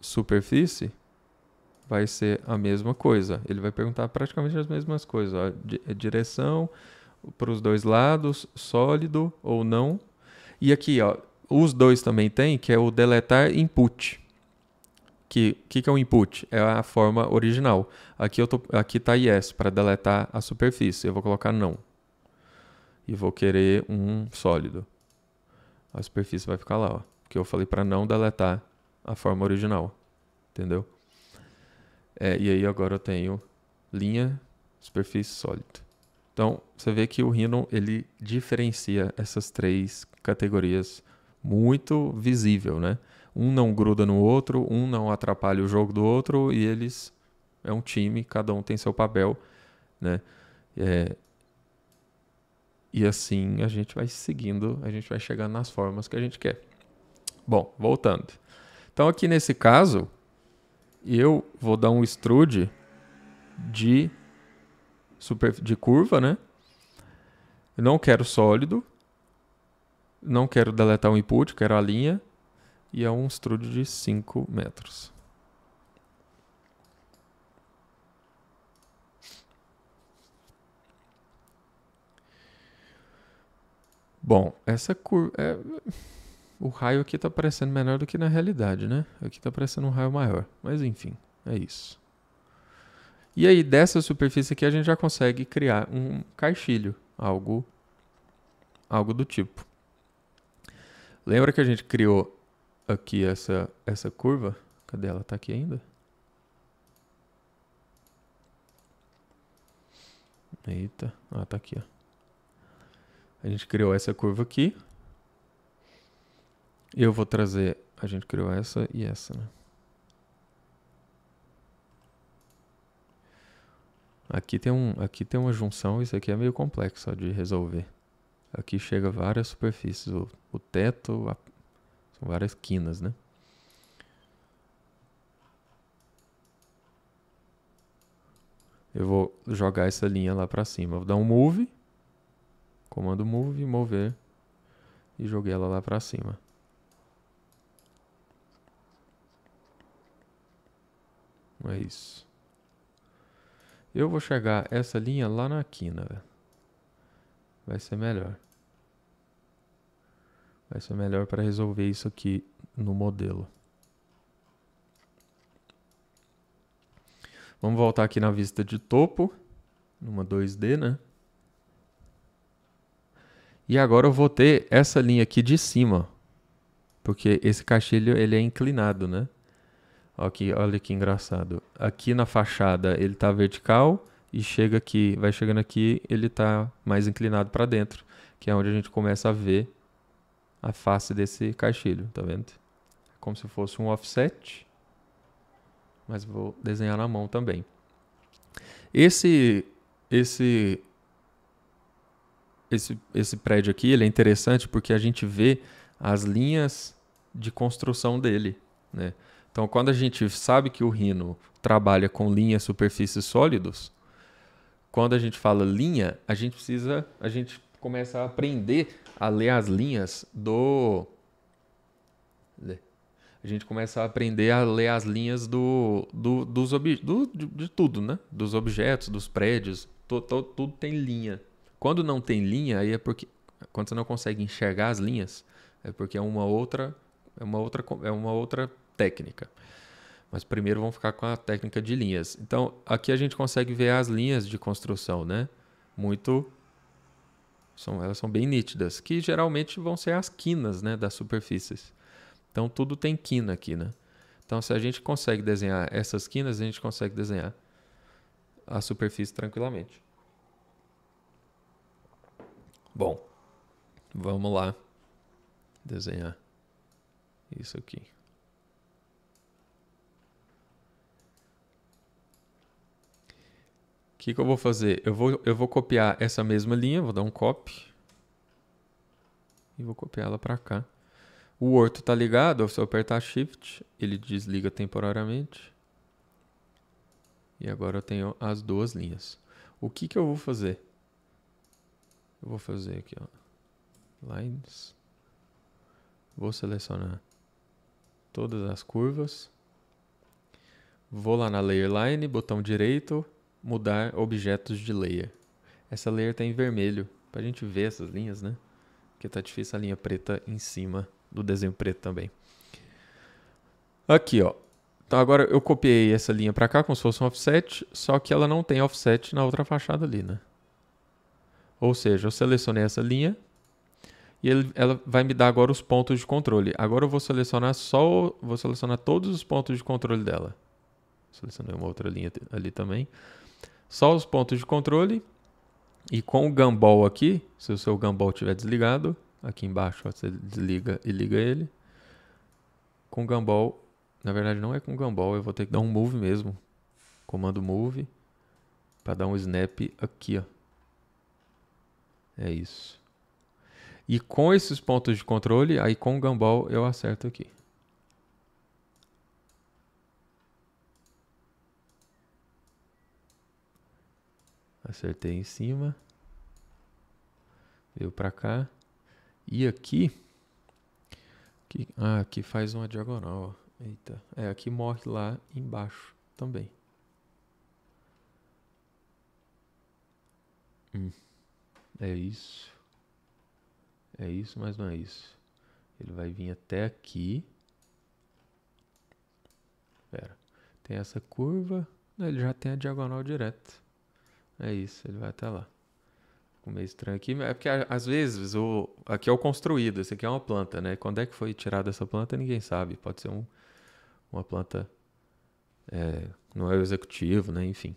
superfície, vai ser a mesma coisa. Ele vai perguntar praticamente as mesmas coisas. Ó. É direção para os dois lados, sólido ou não. E aqui, ó, os dois também tem, que é o deletar input que que, que é o input? É a forma original. Aqui eu tô, aqui tá yes para deletar a superfície. Eu vou colocar não. E vou querer um sólido. A superfície vai ficar lá, ó, porque eu falei para não deletar a forma original. Entendeu? É, e aí agora eu tenho linha, superfície, sólido. Então, você vê que o Rhino, ele diferencia essas três categorias muito visível, né? um não gruda no outro, um não atrapalha o jogo do outro e eles é um time, cada um tem seu papel, né? É, e assim a gente vai seguindo, a gente vai chegando nas formas que a gente quer. Bom, voltando. Então aqui nesse caso, eu vou dar um extrude de super, de curva, né? não quero sólido, não quero deletar o um input, quero a linha e é um extrude de 5 metros. Bom, essa curva. É... O raio aqui está parecendo menor do que na realidade, né? Aqui está parecendo um raio maior. Mas enfim, é isso. E aí, dessa superfície aqui, a gente já consegue criar um caixilho, algo, algo do tipo. Lembra que a gente criou aqui essa, essa curva. Cadê ela? Tá aqui ainda? Eita. Ah, tá aqui, ó. A gente criou essa curva aqui. Eu vou trazer... A gente criou essa e essa, né? Aqui tem, um, aqui tem uma junção, isso aqui é meio complexo ó, de resolver. Aqui chega várias superfícies, o, o teto, a são várias quinas, né? Eu vou jogar essa linha lá para cima. Vou dar um move. Comando move, mover. E joguei ela lá para cima. É isso. Eu vou chegar essa linha lá na quina, Vai ser melhor. Vai ser melhor para resolver isso aqui no modelo. Vamos voltar aqui na vista de topo, numa 2D, né? E agora eu vou ter essa linha aqui de cima, porque esse caixilho ele é inclinado, né? Aqui, olha que engraçado. Aqui na fachada ele está vertical e chega aqui, vai chegando aqui, ele está mais inclinado para dentro, que é onde a gente começa a ver a face desse caixilho, tá vendo? Como se fosse um offset, mas vou desenhar na mão também. Esse esse esse esse prédio aqui, ele é interessante porque a gente vê as linhas de construção dele, né? Então, quando a gente sabe que o Rhino trabalha com linhas superfícies sólidos, quando a gente fala linha, a gente precisa, a gente começa a aprender a ler as linhas do. A gente começa a aprender a ler as linhas do, do, dos ob, do, de tudo, né? Dos objetos, dos prédios, to, to, tudo tem linha. Quando não tem linha, aí é porque. Quando você não consegue enxergar as linhas, é porque é uma outra, é uma outra, é uma outra técnica. Mas primeiro vamos ficar com a técnica de linhas. Então, aqui a gente consegue ver as linhas de construção, né? Muito são, elas são bem nítidas, que geralmente vão ser as quinas né, das superfícies. Então tudo tem quina aqui, né? Então se a gente consegue desenhar essas quinas, a gente consegue desenhar a superfície tranquilamente. Bom, vamos lá desenhar isso aqui. O que, que eu vou fazer? Eu vou, eu vou copiar essa mesma linha, vou dar um copy. E vou copiar ela para cá. O orto está ligado, se eu apertar Shift, ele desliga temporariamente. E agora eu tenho as duas linhas. O que, que eu vou fazer? Eu vou fazer aqui, ó. Lines. Vou selecionar todas as curvas. Vou lá na Layer Line, botão direito, mudar objetos de layer. Essa layer está em vermelho, para a gente ver essas linhas, né? Porque tá difícil a linha preta em cima do desenho preto também. Aqui, ó. Então agora eu copiei essa linha para cá como se fosse um offset, só que ela não tem offset na outra fachada ali, né? Ou seja, eu selecionei essa linha e ele, ela vai me dar agora os pontos de controle. Agora eu vou selecionar só, vou selecionar todos os pontos de controle dela. Selecionei uma outra linha ali também. Só os pontos de controle. E com o Gumball aqui, se o seu Gumball estiver desligado, aqui embaixo ó, você desliga e liga ele. Com o Gumball, na verdade não é com o Gumball, eu vou ter que dar um move mesmo. Comando move para dar um snap aqui, ó. É isso. E com esses pontos de controle, aí com o Gumball eu acerto aqui. Acertei em cima. veio para cá. E aqui, aqui. Ah, aqui faz uma diagonal. Ó. Eita. É, aqui morre lá embaixo também. Hum. É isso. É isso, mas não é isso. Ele vai vir até aqui. espera Tem essa curva. Né? Ele já tem a diagonal direta. É isso, ele vai até lá. Ficou meio estranho aqui. É porque às vezes o... aqui é o construído, esse aqui é uma planta, né? Quando é que foi tirada essa planta, ninguém sabe. Pode ser um... uma planta. É... não é o executivo, né? Enfim.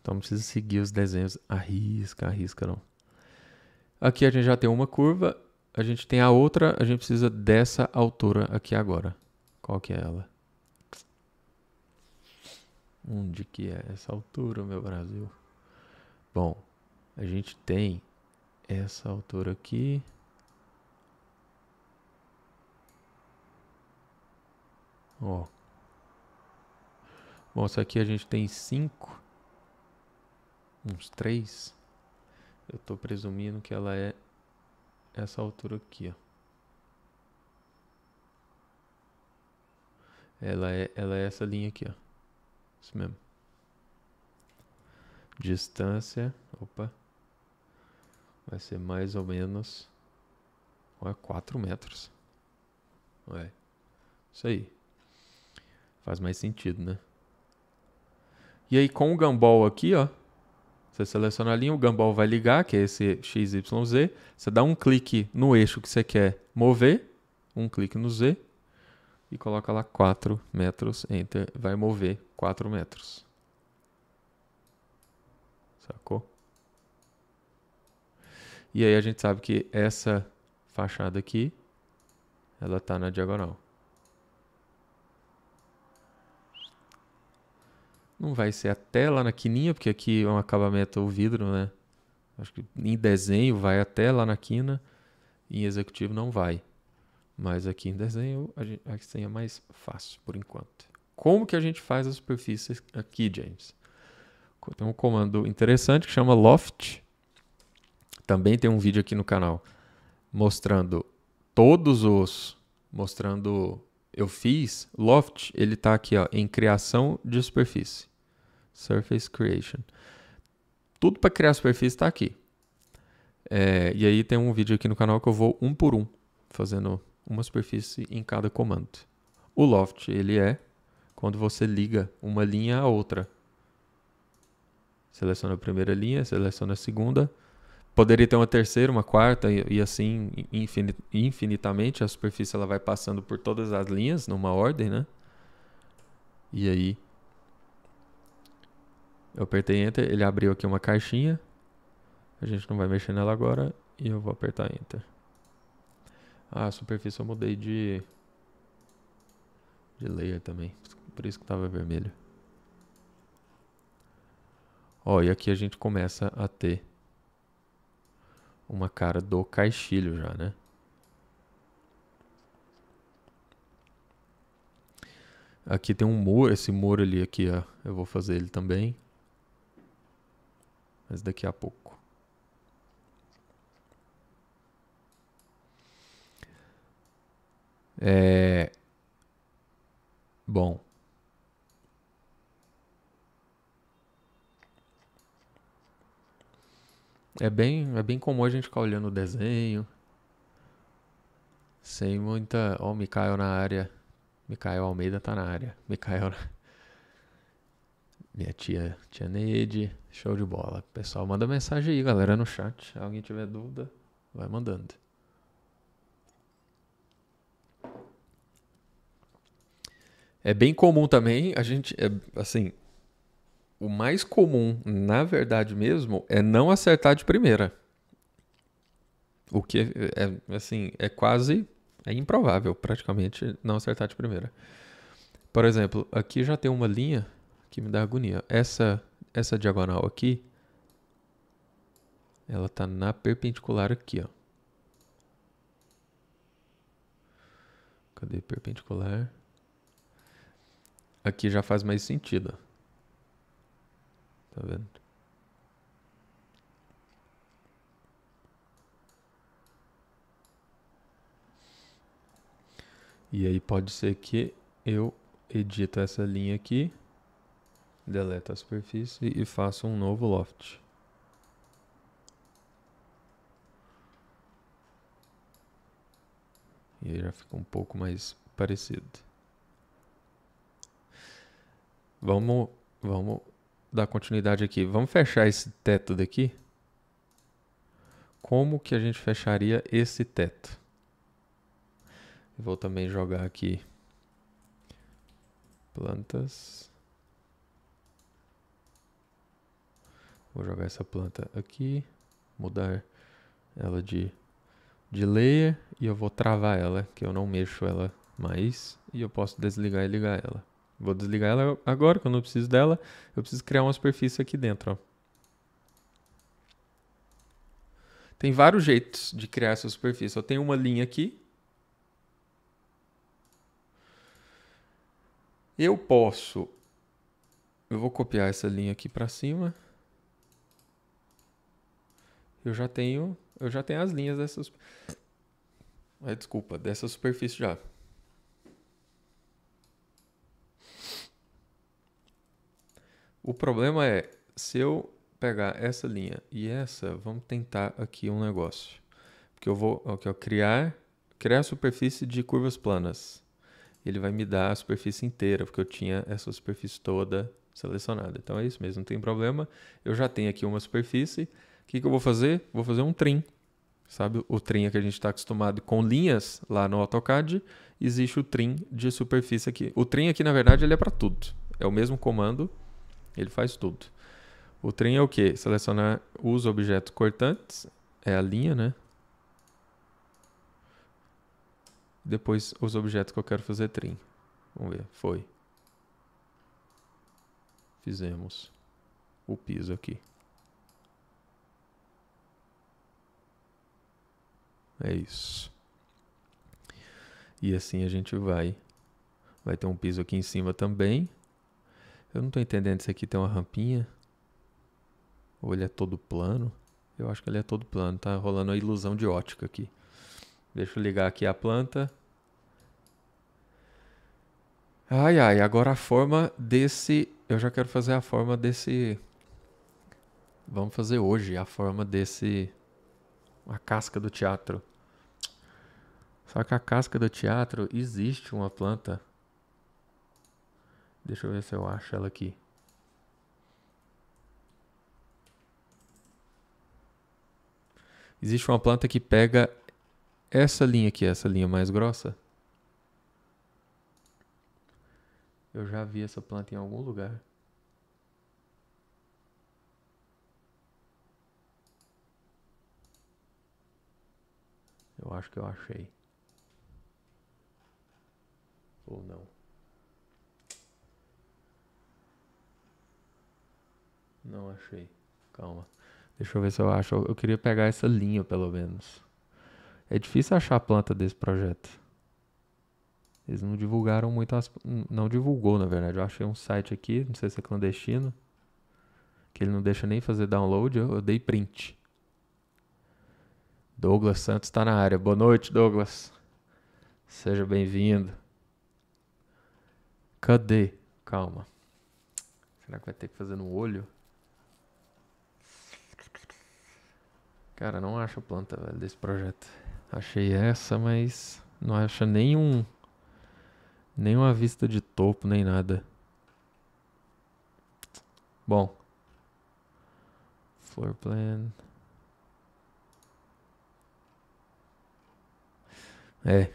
Então não precisa seguir os desenhos. Arrisca, arrisca não. Aqui a gente já tem uma curva. A gente tem a outra. A gente precisa dessa altura aqui agora. Qual que é ela? Onde que é essa altura, meu Brasil? Bom, a gente tem essa altura aqui. Ó. Bom, essa aqui a gente tem cinco, uns três. Eu estou presumindo que ela é essa altura aqui, ó. Ela é, ela é essa linha aqui, ó. Isso mesmo. Distância, opa, vai ser mais ou menos, ó, 4 metros. Ué, isso aí. Faz mais sentido, né? E aí com o gambol aqui, ó, você seleciona a linha, o gambol vai ligar, que é esse XYZ. Você dá um clique no eixo que você quer mover, um clique no Z, e coloca lá 4 metros, enter, vai mover 4 metros sacou? E aí a gente sabe que essa fachada aqui, ela está na diagonal. Não vai ser até lá na quininha, porque aqui é um acabamento ou vidro, né? Acho que em desenho vai até lá na quina, em executivo não vai. Mas aqui em desenho a gente, a senha é mais fácil, por enquanto. Como que a gente faz a superfície aqui, James? Tem um comando interessante que chama Loft. Também tem um vídeo aqui no canal mostrando todos os. Mostrando. Eu fiz. Loft, ele está aqui ó, em criação de superfície. Surface Creation. Tudo para criar superfície está aqui. É, e aí tem um vídeo aqui no canal que eu vou um por um, fazendo uma superfície em cada comando. O loft, ele é quando você liga uma linha a outra seleciona a primeira linha, seleciona a segunda. Poderia ter uma terceira, uma quarta e, e assim infinitamente. A superfície ela vai passando por todas as linhas numa ordem, né? E aí eu apertei Enter, ele abriu aqui uma caixinha. A gente não vai mexer nela agora e eu vou apertar Enter. Ah, a superfície eu mudei de, de layer também, por isso que estava vermelho. Ó, e aqui a gente começa a ter uma cara do caixilho já, né? Aqui tem um muro, esse muro ali aqui, ó, eu vou fazer ele também. Mas daqui a pouco. É... Bom. É bem, é bem comum a gente ficar olhando o desenho. Sem muita. Ó, oh, o Mikael na área. Mikael Almeida tá na área. Mikael. Minha tia, tia Neide. Show de bola. Pessoal, manda mensagem aí, galera, no chat. Se alguém tiver dúvida, vai mandando. É bem comum também, a gente, é, assim, o mais comum, na verdade mesmo, é não acertar de primeira. O que é, é, assim, é quase é improvável, praticamente, não acertar de primeira. Por exemplo, aqui já tem uma linha que me dá agonia. Essa essa diagonal aqui, ela tá na perpendicular aqui, ó. Cadê perpendicular? Aqui já faz mais sentido. Tá vendo? E aí pode ser que eu edito essa linha aqui, deleto a superfície e faça um novo loft. E aí já fica um pouco mais parecido. Vamos, vamos dar continuidade aqui. Vamos fechar esse teto daqui? Como que a gente fecharia esse teto? Vou também jogar aqui plantas. Vou jogar essa planta aqui, mudar ela de, de layer e eu vou travar ela, que eu não mexo ela mais. E eu posso desligar e ligar ela. Vou desligar ela agora, que eu não preciso dela. Eu preciso criar uma superfície aqui dentro, ó. Tem vários jeitos de criar essa superfície. Eu tenho uma linha aqui. Eu posso... Eu vou copiar essa linha aqui para cima. Eu já tenho, eu já tenho as linhas dessas... Ah, desculpa, dessa superfície já. O problema é, se eu pegar essa linha e essa, vamos tentar aqui um negócio. Porque eu vou aqui, ó, criar, criar a superfície de curvas planas. Ele vai me dar a superfície inteira, porque eu tinha essa superfície toda selecionada. Então é isso mesmo, não tem problema. Eu já tenho aqui uma superfície. O que, que eu vou fazer? Vou fazer um trim. Sabe o trim que a gente está acostumado com linhas lá no AutoCAD? Existe o trim de superfície aqui. O trim aqui, na verdade, ele é para tudo. É o mesmo comando, ele faz tudo. O trem é o quê? Selecionar os objetos cortantes, é a linha, né? Depois os objetos que eu quero fazer é trim. Vamos ver, foi. Fizemos o piso aqui. É isso. E assim a gente vai. Vai ter um piso aqui em cima também. Eu não tô entendendo se aqui tem uma rampinha. Ou ele é todo plano. Eu acho que ele é todo plano. Tá rolando a ilusão de ótica aqui. Deixa eu ligar aqui a planta. Ai, ai. Agora a forma desse... Eu já quero fazer a forma desse... Vamos fazer hoje a forma desse... A casca do teatro. Só que a casca do teatro existe uma planta Deixa eu ver se eu acho ela aqui. Existe uma planta que pega essa linha aqui, essa linha mais grossa. Eu já vi essa planta em algum lugar. Eu acho que eu achei. Ou não. Não achei. Calma. Deixa eu ver se eu acho. Eu queria pegar essa linha, pelo menos. É difícil achar a planta desse projeto. Eles não divulgaram muito as... Não divulgou, na verdade. Eu achei um site aqui, não sei se é clandestino. Que ele não deixa nem fazer download. Eu, eu dei print. Douglas Santos está na área. Boa noite, Douglas. Seja bem-vindo. Cadê? Calma. Será que vai ter que fazer no olho? Cara, não acho planta, velho, desse projeto. Achei essa, mas não acho nenhum. Nenhuma vista de topo, nem nada. Bom. Floor plan. É.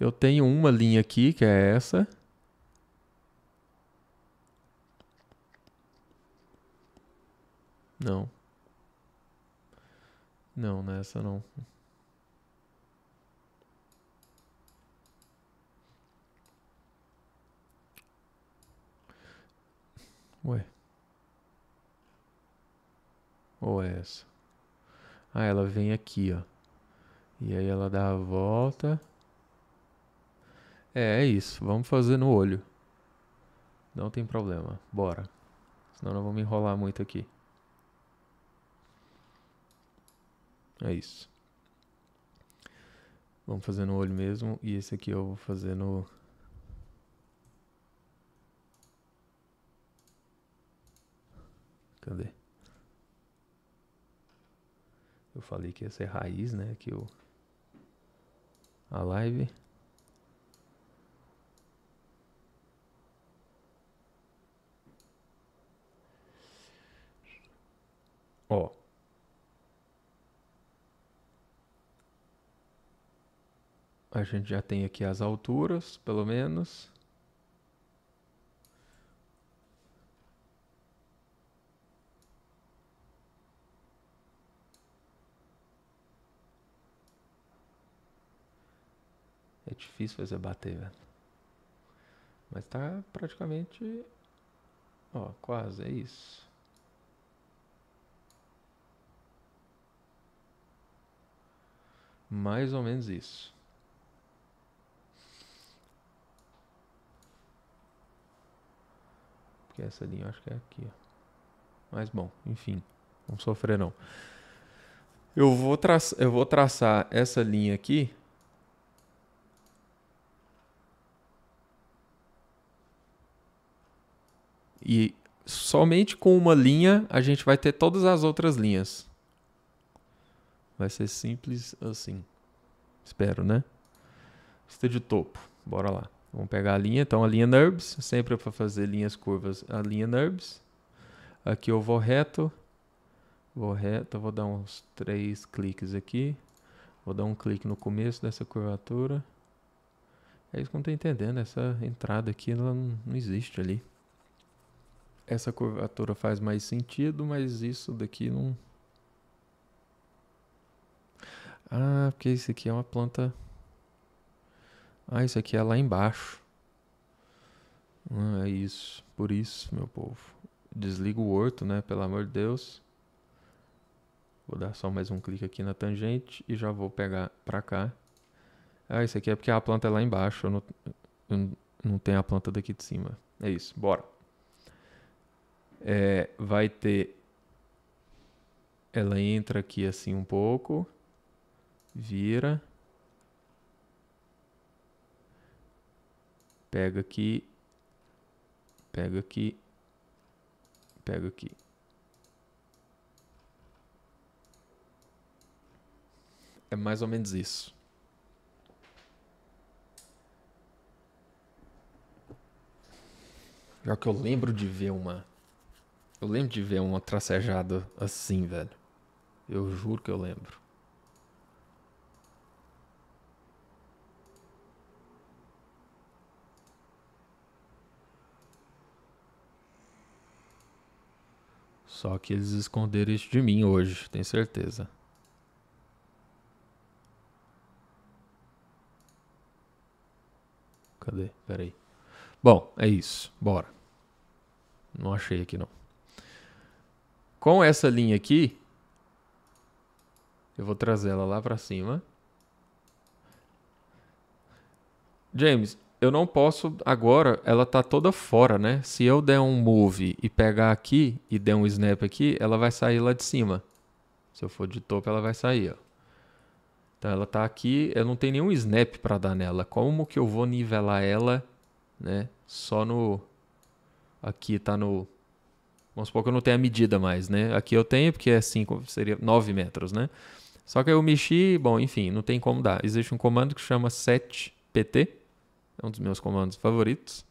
Eu tenho uma linha aqui, que é essa. Não. Não, nessa não. Ué. Ou é essa? Ah, ela vem aqui, ó. E aí ela dá a volta. É, é isso. Vamos fazer no olho. Não tem problema. Bora. Senão não vamos enrolar muito aqui. É isso. Vamos fazer no olho mesmo. E esse aqui eu vou fazer no... Cadê? Eu falei que ia ser raiz, né? Que o... A live... Ó. a gente já tem aqui as alturas, pelo menos. É difícil fazer bater, velho. Mas tá praticamente. Ó, quase, é isso. Mais ou menos isso. que é essa linha, acho que é aqui. Ó. Mas bom, enfim, não sofrer não. Eu vou, traçar, eu vou traçar essa linha aqui. E somente com uma linha a gente vai ter todas as outras linhas. Vai ser simples assim. Espero, né? Vista de topo. Bora lá. Vamos pegar a linha. Então, a linha NURBS, sempre para fazer linhas curvas, a linha NURBS. Aqui eu vou reto. Vou reto, vou dar uns três cliques aqui. Vou dar um clique no começo dessa curvatura. É isso que eu não estou entendendo. Essa entrada aqui ela não existe ali. Essa curvatura faz mais sentido, mas isso daqui não... Ah, porque isso aqui é uma planta ah, isso aqui é lá embaixo. Ah, é isso. Por isso, meu povo. Desliga o orto, né? Pelo amor de Deus. Vou dar só mais um clique aqui na tangente e já vou pegar pra cá. Ah, isso aqui é porque a planta é lá embaixo. Eu não, eu não tenho a planta daqui de cima. É isso, bora. É, vai ter... Ela entra aqui assim um pouco. Vira. pega aqui, pega aqui, pega aqui. É mais ou menos isso. Pior é que eu lembro de ver uma. Eu lembro de ver uma tracejada assim, velho. Eu juro que eu lembro. Só que eles esconderam isso de mim hoje, tenho certeza. Cadê? Peraí. Bom, é isso. Bora. Não achei aqui não. Com essa linha aqui, eu vou trazer ela lá para cima. James, eu não posso agora, ela tá toda fora, né? Se eu der um move e pegar aqui e der um snap aqui, ela vai sair lá de cima. Se eu for de topo, ela vai sair, ó. Então ela tá aqui, eu não tenho nenhum snap para dar nela. Como que eu vou nivelar ela, né? Só no aqui tá no Vamos supor que eu não tenho a medida mais, né? Aqui eu tenho, porque é 5, seria 9 metros, né? Só que eu mexi, bom, enfim, não tem como dar. Existe um comando que chama set pt, é um dos meus comandos favoritos.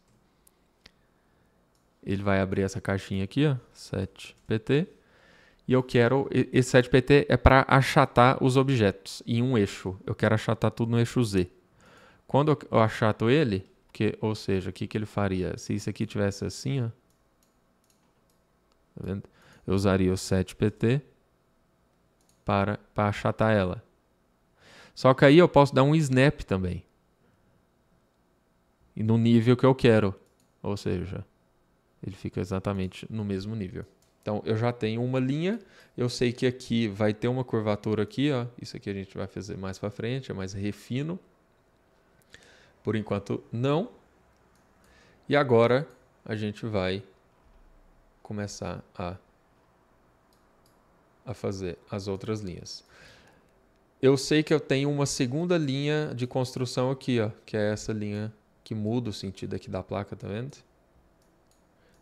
Ele vai abrir essa caixinha aqui, ó, 7pt. E eu quero. Esse 7pt é para achatar os objetos em um eixo. Eu quero achatar tudo no eixo Z. Quando eu achato ele, que, ou seja, o que, que ele faria? Se isso aqui tivesse assim, ó. Tá vendo? Eu usaria o 7pt para, para achatar ela. Só que aí eu posso dar um snap também e no nível que eu quero. Ou seja, ele fica exatamente no mesmo nível. Então, eu já tenho uma linha, eu sei que aqui vai ter uma curvatura aqui, ó. Isso aqui a gente vai fazer mais para frente, é mais refino. Por enquanto, não. E agora a gente vai começar a, a fazer as outras linhas. Eu sei que eu tenho uma segunda linha de construção aqui, ó, que é essa linha que muda o sentido aqui da placa, tá vendo?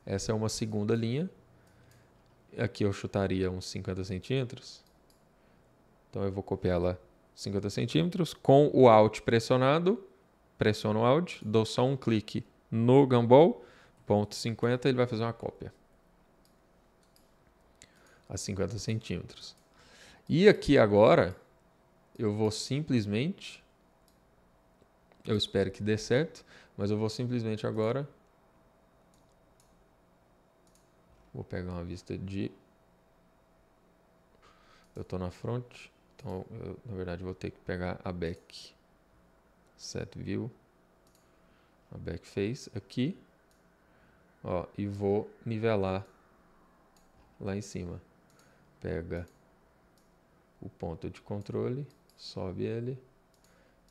Essa é uma segunda linha. Aqui eu chutaria uns 50 centímetros. Então eu vou copiar ela 50 centímetros. Com o Alt pressionado, pressiono o Alt, dou só um clique no Gumball, ponto 50, ele vai fazer uma cópia. A 50 centímetros. E aqui agora, eu vou simplesmente eu espero que dê certo, mas eu vou simplesmente agora. Vou pegar uma vista de. Eu estou na front, então eu, na verdade vou ter que pegar a back. Set view. A back face aqui. Ó, e vou nivelar lá em cima. Pega o ponto de controle, sobe ele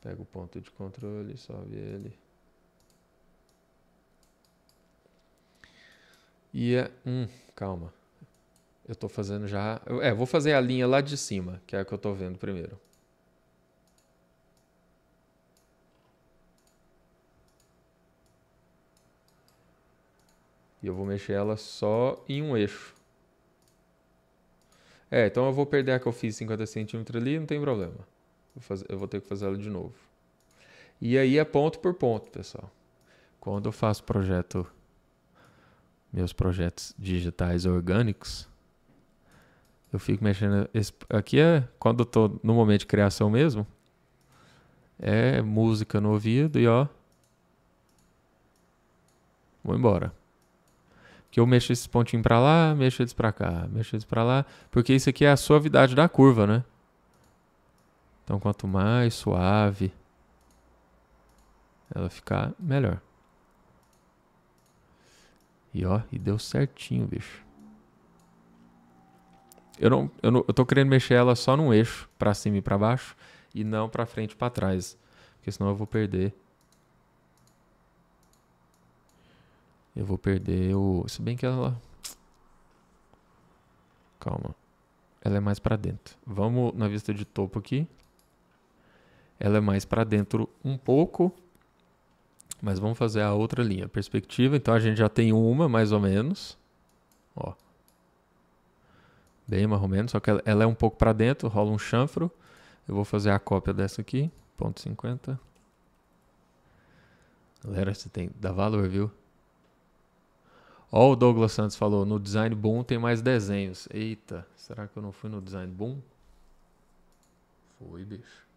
Pega o ponto de controle, sobe ele. E é... Hum, calma. Eu estou fazendo já... é, vou fazer a linha lá de cima, que é a que eu estou vendo primeiro. E eu vou mexer ela só em um eixo. É, então eu vou perder a que eu fiz 50 centímetros ali, não tem problema. Vou eu vou ter que fazer ela de novo. E aí é ponto por ponto, pessoal. Quando eu faço projeto, meus projetos digitais orgânicos, eu fico mexendo. aqui é quando eu estou no momento de criação mesmo. É música no ouvido e ó. Vou embora. Que eu mexo esse pontinho para lá, mexo eles para cá, mexo eles para lá, porque isso aqui é a suavidade da curva, né? Então, quanto mais suave ela ficar, melhor. E ó, e deu certinho, bicho. Eu não, eu não, eu tô querendo mexer ela só num eixo, para cima e para baixo, e não para frente e para trás, porque senão eu vou perder. Eu vou perder o, se bem que ela Calma. Ela é mais para dentro. Vamos na vista de topo aqui ela é mais para dentro um pouco, mas vamos fazer a outra linha, perspectiva. Então a gente já tem uma, mais ou menos. Ó. Bem mais ou menos, só que ela, é um pouco para dentro, rola um chanfro. Eu vou fazer a cópia dessa aqui, ponto 50. Galera, você tem, dá valor, viu? Ó, o Douglas Santos falou, no design boom tem mais desenhos. Eita, será que eu não fui no design boom? Foi, bicho.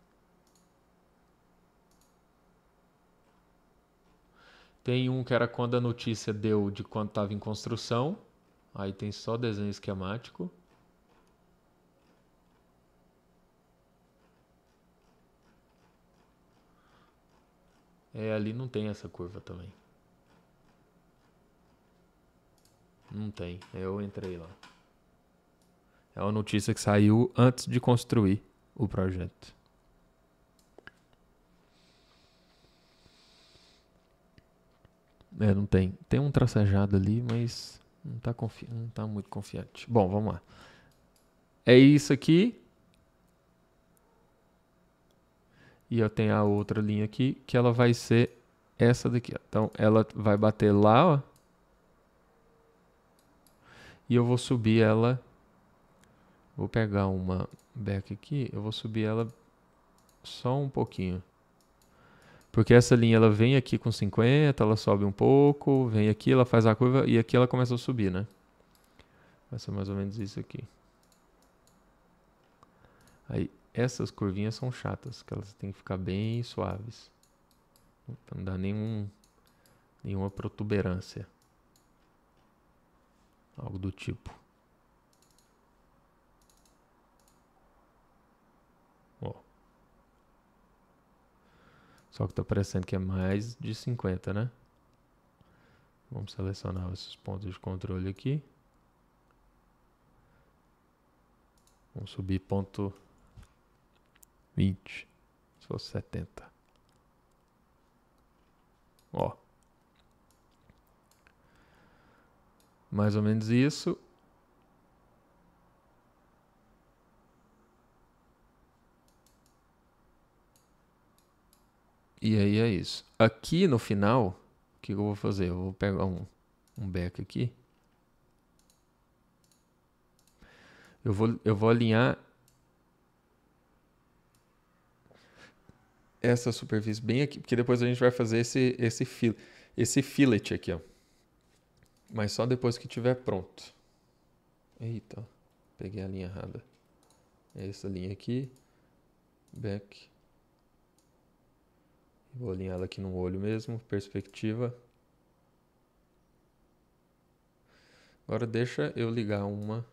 Tem um que era quando a notícia deu de quando estava em construção. Aí tem só desenho esquemático. É, ali não tem essa curva também. Não tem. Eu entrei lá. É uma notícia que saiu antes de construir o projeto. É, não tem. Tem um tracejado ali, mas não está confi... não tá muito confiante. Bom, vamos lá. É isso aqui. E eu tenho a outra linha aqui, que ela vai ser essa daqui. Ó. Então, ela vai bater lá, ó. E eu vou subir ela. Vou pegar uma back aqui. Eu vou subir ela só um pouquinho. Porque essa linha ela vem aqui com 50, ela sobe um pouco, vem aqui, ela faz a curva e aqui ela começa a subir, né? Vai ser mais ou menos isso aqui. Aí essas curvinhas são chatas, que elas têm que ficar bem suaves. não dar nenhum, nenhuma protuberância. Algo do tipo. Só que tá parecendo que é mais de 50, né? Vamos selecionar esses pontos de controle aqui. Vamos subir ponto 20. Se fosse 70. Ó. Mais ou menos isso. E aí é isso. Aqui no final, o que eu vou fazer? Eu vou pegar um, um back aqui. Eu vou, eu vou alinhar essa superfície bem aqui, porque depois a gente vai fazer esse, esse, fil, esse fillet aqui, ó. Mas só depois que tiver pronto. Eita, peguei a linha errada. É essa linha aqui, back Vou alinhar ela aqui no olho mesmo, perspectiva. Agora deixa eu ligar uma.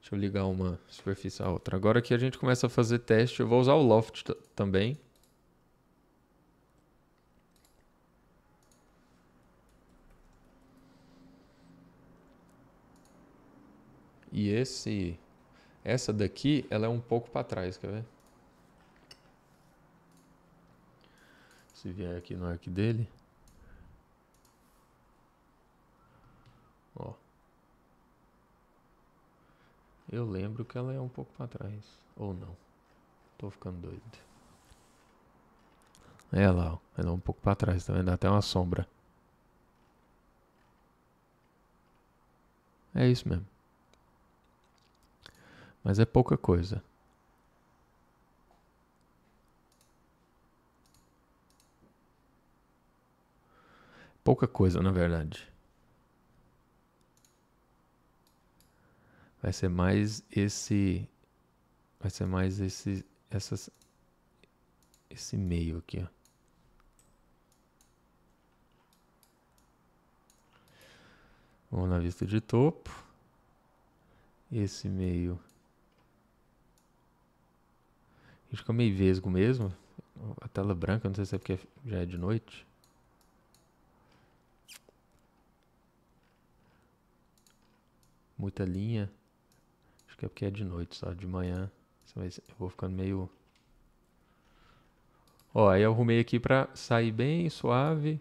Deixa eu ligar uma superfície à outra. Agora que a gente começa a fazer teste, eu vou usar o loft também. E esse, essa daqui, ela é um pouco para trás, quer ver? Se vier aqui no arco dele. Ó. Eu lembro que ela é um pouco para trás. Ou não. Tô ficando doido. É lá, ó. Ela é um pouco para trás também. Tá Dá até uma sombra. É isso mesmo. Mas é pouca coisa. Pouca coisa, na verdade. Vai ser mais esse. Vai ser mais esse. Essas, esse meio aqui, ó. Vamos na vista de topo. Esse meio. A gente fica meio vesgo mesmo. A tela branca, não sei se é porque já é de noite. muita linha. Acho que é porque é de noite, só de manhã. eu vou ficando meio. Ó, aí eu arrumei aqui pra sair bem suave.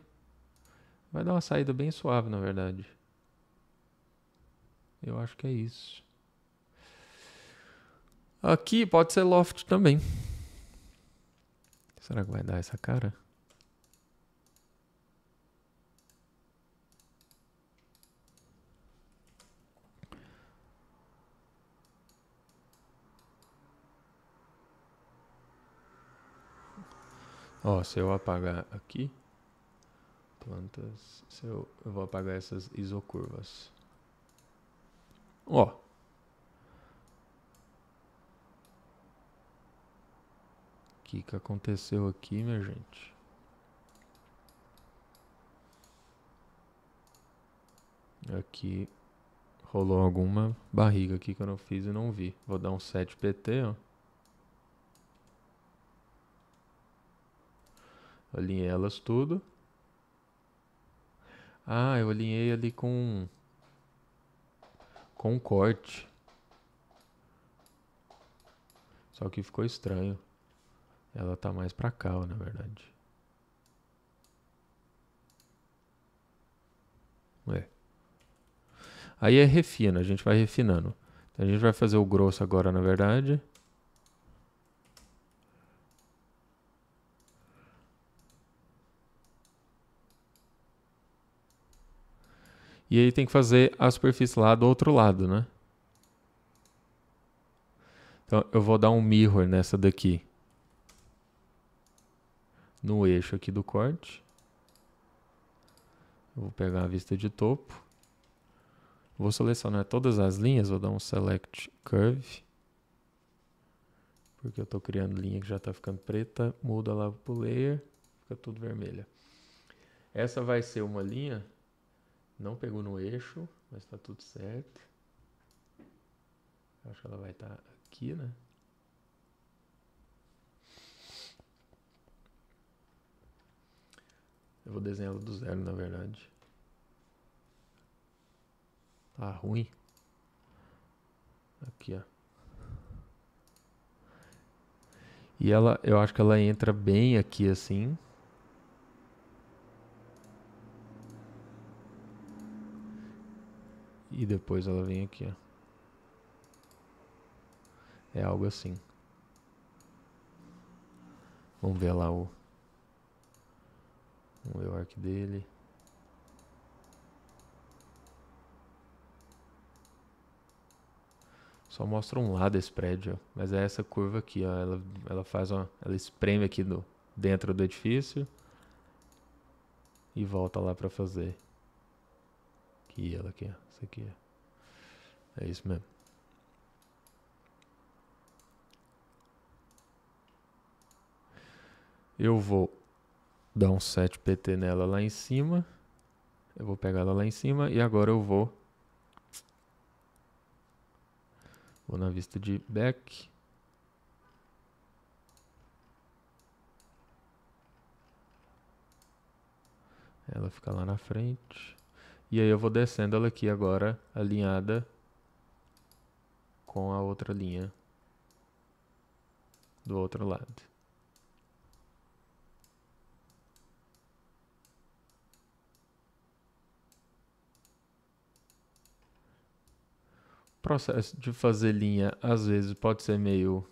Vai dar uma saída bem suave, na verdade. Eu acho que é isso. Aqui pode ser loft também. Será que vai dar essa cara? Ó, se eu apagar aqui, plantas, se eu, eu vou apagar essas isocurvas. Ó. O que que aconteceu aqui, minha gente? Aqui rolou alguma barriga aqui que eu não fiz e não vi. Vou dar um set PT, ó. Alinhei elas tudo. Ah, eu alinhei ali com com um corte. Só que ficou estranho. Ela tá mais pra cá, na verdade. É. Aí é refina, a gente vai refinando. Então, a gente vai fazer o grosso agora, na verdade. E aí tem que fazer a superfície lá do outro lado, né? Então eu vou dar um mirror nessa daqui. No eixo aqui do corte. Eu vou pegar a vista de topo. Vou selecionar todas as linhas, vou dar um select curve. Porque eu estou criando linha que já está ficando preta, muda lá para o layer, fica tudo vermelha. Essa vai ser uma linha não pegou no eixo, mas tá tudo certo. Acho que ela vai estar tá aqui, né? Eu vou desenhar ela do zero, na verdade. Tá ruim. Aqui, ó. E ela, eu acho que ela entra bem aqui assim. E depois ela vem aqui, ó. É algo assim. Vamos ver lá o... Vamos ver o arc dele. Só mostra um lado esse prédio, mas é essa curva aqui, ó. Ela, ela faz uma, ela espreme aqui no dentro do edifício e volta lá para fazer que ela aqui, essa aqui. É isso mesmo. Eu vou dar um set PT nela lá em cima. Eu vou pegar ela lá em cima e agora eu vou. Vou na vista de back. Ela fica lá na frente. E aí eu vou descendo ela aqui agora, alinhada com a outra linha do outro lado. O processo de fazer linha às vezes pode ser meio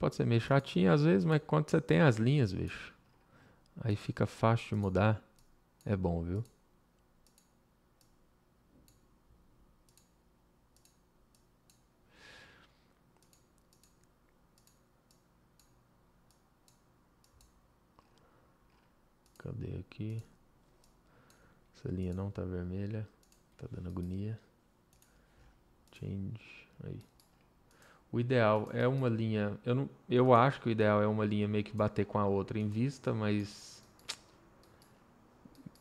pode ser meio chatinho às vezes, mas quando você tem as linhas, bicho, aí fica fácil de mudar. É bom, viu? Cadê aqui? Essa linha não tá vermelha. Tá dando agonia. Change. Aí. O ideal é uma linha. Eu, não, eu acho que o ideal é uma linha meio que bater com a outra em vista, mas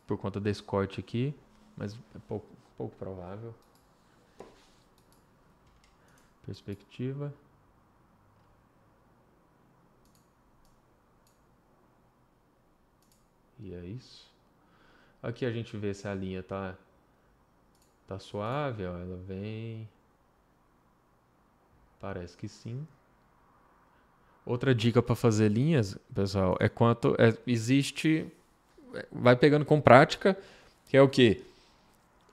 por conta desse corte aqui, mas é pouco, pouco provável. Perspectiva. E é isso. Aqui a gente vê se a linha tá, tá suave, ó, ela vem... Parece que sim. Outra dica para fazer linhas, pessoal, é quanto é, existe vai pegando com prática, que é o que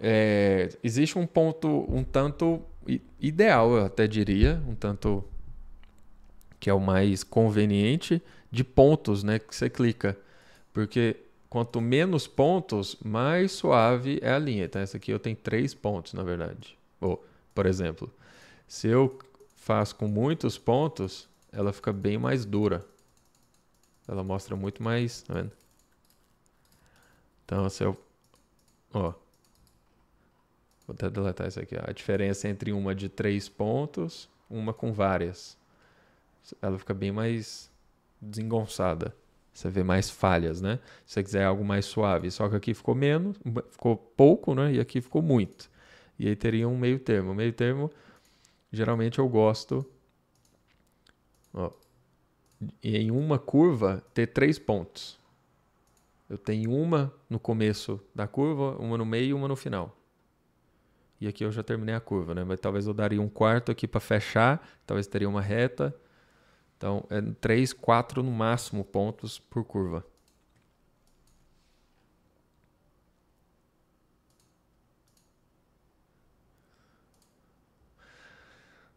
é, existe um ponto um tanto ideal, eu até diria, um tanto que é o mais conveniente de pontos, né, que você clica. Porque quanto menos pontos, mais suave é a linha. Então essa aqui eu tenho três pontos, na verdade. Ou, por exemplo, se eu faço com muitos pontos, ela fica bem mais dura. Ela mostra muito mais, tá vendo? Então, se eu. Ó. Vou até deletar isso aqui. Ó. A diferença entre uma de três pontos, uma com várias. Ela fica bem mais desengonçada. Você vê mais falhas, né? Se você quiser algo mais suave. Só que aqui ficou menos, ficou pouco, né? E aqui ficou muito. E aí teria um meio termo. O meio termo, geralmente eu gosto. Ó, em uma curva, ter três pontos. Eu tenho uma no começo da curva, uma no meio e uma no final. E aqui eu já terminei a curva, né? Mas talvez eu daria um quarto aqui para fechar, talvez teria uma reta. Então, é 3, 4 no máximo pontos por curva.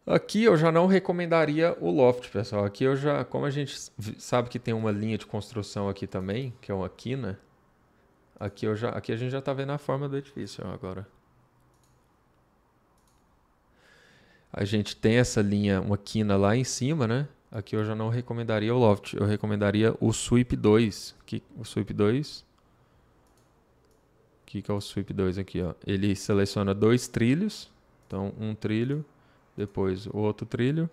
Aqui eu já não recomendaria o loft, pessoal. Aqui eu já, como a gente sabe que tem uma linha de construção aqui também, que é uma quina, aqui eu já, aqui a gente já está vendo a forma do edifício agora. A gente tem essa linha, uma quina lá em cima, né? Aqui eu já não recomendaria o loft, eu recomendaria o sweep 2, que o sweep 2 que que é o sweep 2 aqui, ó. Ele seleciona dois trilhos, então um trilho depois o outro trilho,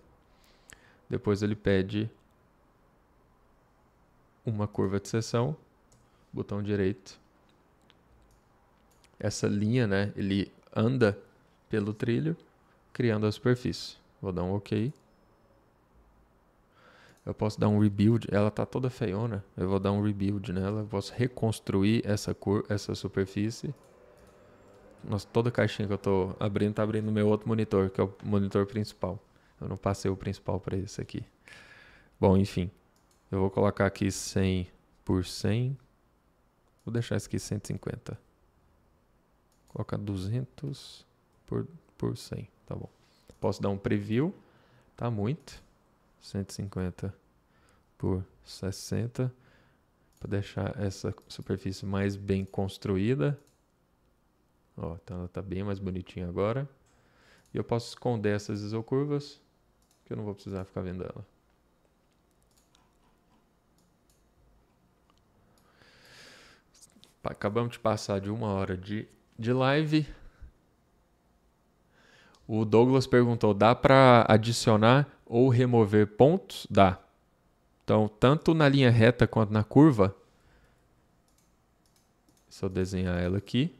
depois ele pede uma curva de seção, botão direito. Essa linha, né, ele anda pelo trilho, criando a superfície. Vou dar um OK. Eu posso dar um rebuild, ela tá toda feiona. Eu vou dar um rebuild nela, posso reconstruir essa cor, essa superfície. Nossa, toda caixinha que eu tô abrindo tá abrindo meu outro monitor, que é o monitor principal. Eu não passei o principal para esse aqui. Bom, enfim. Eu vou colocar aqui 100 por 100. Vou deixar isso aqui 150. Colocar 200 por, por 100, tá bom. Posso dar um preview. Tá muito. 150 por 60. Para deixar essa superfície mais bem construída. Ó, então ela está bem mais bonitinha agora. E eu posso esconder essas isocurvas, que eu não vou precisar ficar vendo ela. Acabamos de passar de uma hora de, de live. O Douglas perguntou: dá para adicionar ou remover pontos? Dá. Então, tanto na linha reta quanto na curva. Se eu desenhar ela aqui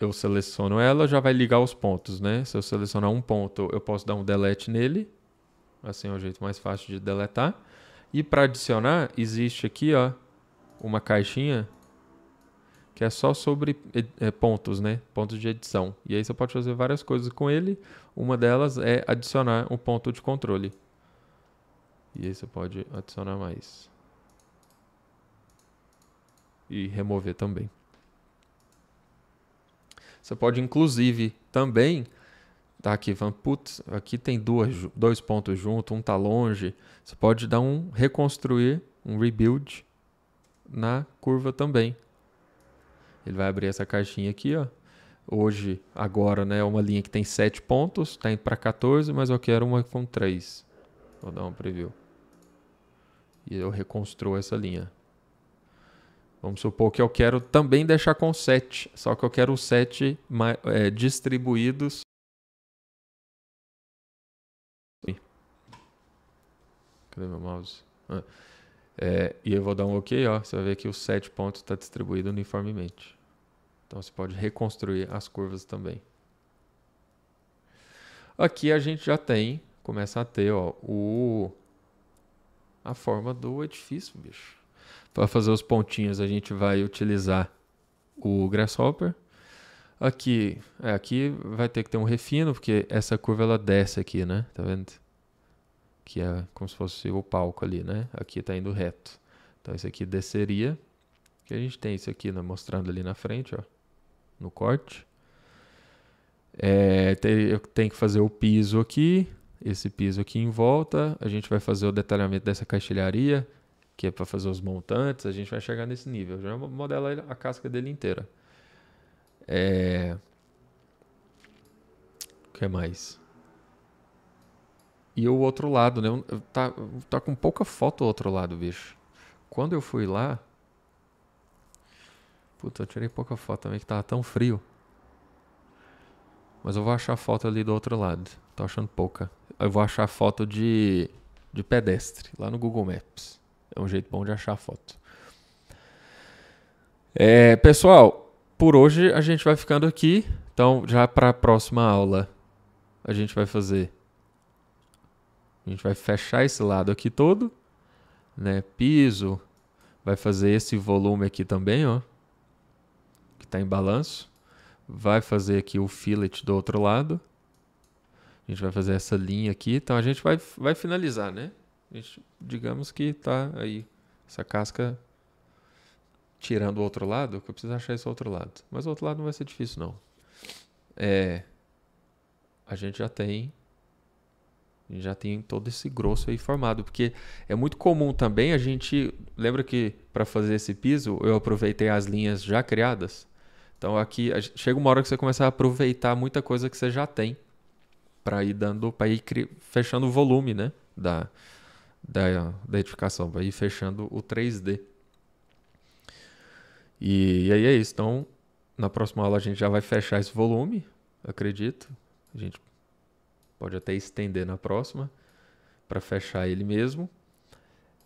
eu seleciono ela, já vai ligar os pontos, né? Se eu selecionar um ponto, eu posso dar um delete nele. Assim é o jeito mais fácil de deletar. E para adicionar, existe aqui, ó, uma caixinha que é só sobre é, pontos, né? Pontos de edição. E aí você pode fazer várias coisas com ele. Uma delas é adicionar um ponto de controle. E aí você pode adicionar mais. E remover também. Você pode, inclusive, também tá aqui falando, putz, aqui tem duas, dois pontos junto, um tá longe. Você pode dar um reconstruir, um rebuild na curva também. Ele vai abrir essa caixinha aqui, ó. Hoje, agora, né, é uma linha que tem 7 pontos, tá indo para 14, mas eu quero uma com 3. Vou dar um preview. E eu reconstruo essa linha. Vamos supor que eu quero também deixar com 7, só que eu quero os 7 é, distribuídos. Cadê meu mouse? Ah. É, e eu vou dar um OK, ó. Você vai ver que os 7 pontos está distribuído uniformemente. Então você pode reconstruir as curvas também. Aqui a gente já tem, começa a ter, ó, o, a forma do edifício, bicho. Para fazer os pontinhos, a gente vai utilizar o Grasshopper. Aqui, é, aqui vai ter que ter um refino, porque essa curva ela desce aqui, né? Tá vendo? Que é como se fosse o palco ali, né? Aqui tá indo reto. Então isso aqui desceria. Que a gente tem isso aqui né? mostrando ali na frente, ó. No corte. É, eu tenho que fazer o piso aqui, esse piso aqui em volta. A gente vai fazer o detalhamento dessa caixilharia, que é para fazer os montantes, a gente vai chegar nesse nível. Já modela a casca dele inteira. É... O que mais? E o outro lado, né? Tá, tá com pouca foto o outro lado, bicho. Quando eu fui lá. Puta, eu tirei pouca foto também, que tava tão frio. Mas eu vou achar foto ali do outro lado. Tô achando pouca. Eu vou achar foto de, de pedestre lá no Google Maps. É um jeito bom de achar a foto. É, pessoal, por hoje a gente vai ficando aqui. Então, já para a próxima aula, a gente vai fazer. A gente vai fechar esse lado aqui todo, né? Piso, vai fazer esse volume aqui também, ó, que está em balanço. Vai fazer aqui o fillet do outro lado. A gente vai fazer essa linha aqui. Então, a gente vai, vai finalizar, né? digamos que está aí essa casca tirando o outro lado, que eu preciso achar esse outro lado. Mas o outro lado não vai ser difícil, não. É, a gente já tem já tem todo esse grosso aí formado, porque é muito comum também a gente, lembra que para fazer esse piso eu aproveitei as linhas já criadas? Então aqui chega uma hora que você começa a aproveitar muita coisa que você já tem para ir dando, para ir fechando o volume, né, da da, da edificação, vai ir fechando o 3D. E, e aí é isso. Então, na próxima aula a gente já vai fechar esse volume, acredito. A gente pode até estender na próxima para fechar ele mesmo.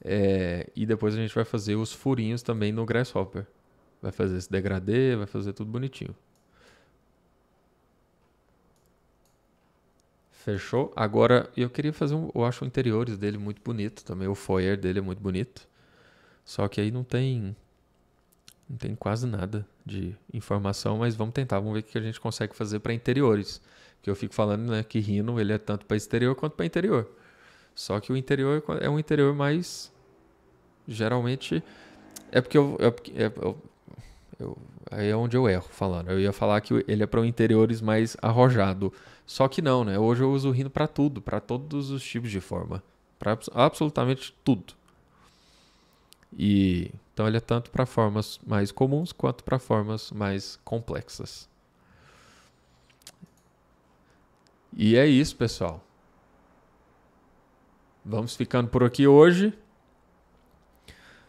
É, e depois a gente vai fazer os furinhos também no Grasshopper. Vai fazer esse degradê, vai fazer tudo bonitinho. Fechou? Agora, eu queria fazer um. Eu acho o interiores dele muito bonito também. O foyer dele é muito bonito. Só que aí não tem. Não tem quase nada de informação, mas vamos tentar, vamos ver o que a gente consegue fazer para interiores. Que eu fico falando né, que Rhino ele é tanto para exterior quanto para interior. Só que o interior é, é um interior mais. Geralmente. É porque eu. É porque, é, eu, eu aí é onde eu erro falando. Eu ia falar que ele é para um interiores mais arrojado. Só que não, né? Hoje eu uso o rino para tudo, para todos os tipos de forma, para absolutamente tudo. E então ele é tanto para formas mais comuns quanto para formas mais complexas. E é isso, pessoal. Vamos ficando por aqui hoje.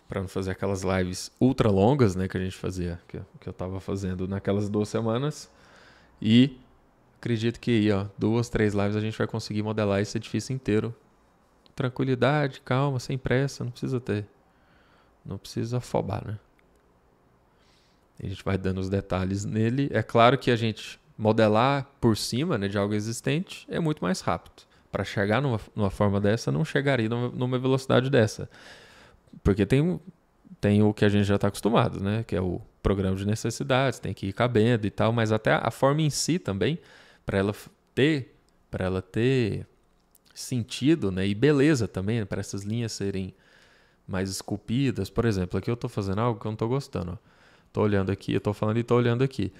Para não fazer aquelas lives ultra longas, né, que a gente fazia, que, que eu estava fazendo naquelas duas semanas. E Acredito que aí, ó, duas, três lives a gente vai conseguir modelar esse edifício inteiro. Tranquilidade, calma, sem pressa, não precisa ter. Não precisa afobar, né? A gente vai dando os detalhes nele. É claro que a gente modelar por cima né, de algo existente é muito mais rápido. Para chegar numa, numa, forma dessa, não chegaria numa, numa, velocidade dessa. Porque tem, tem o que a gente já está acostumado, né? Que é o programa de necessidades, tem que ir cabendo e tal, mas até a forma em si também para ela ter, para ela ter sentido, né? E beleza também, né, para essas linhas serem mais esculpidas. Por exemplo, aqui eu estou fazendo algo que eu não estou gostando. Estou olhando aqui, estou falando e estou olhando aqui.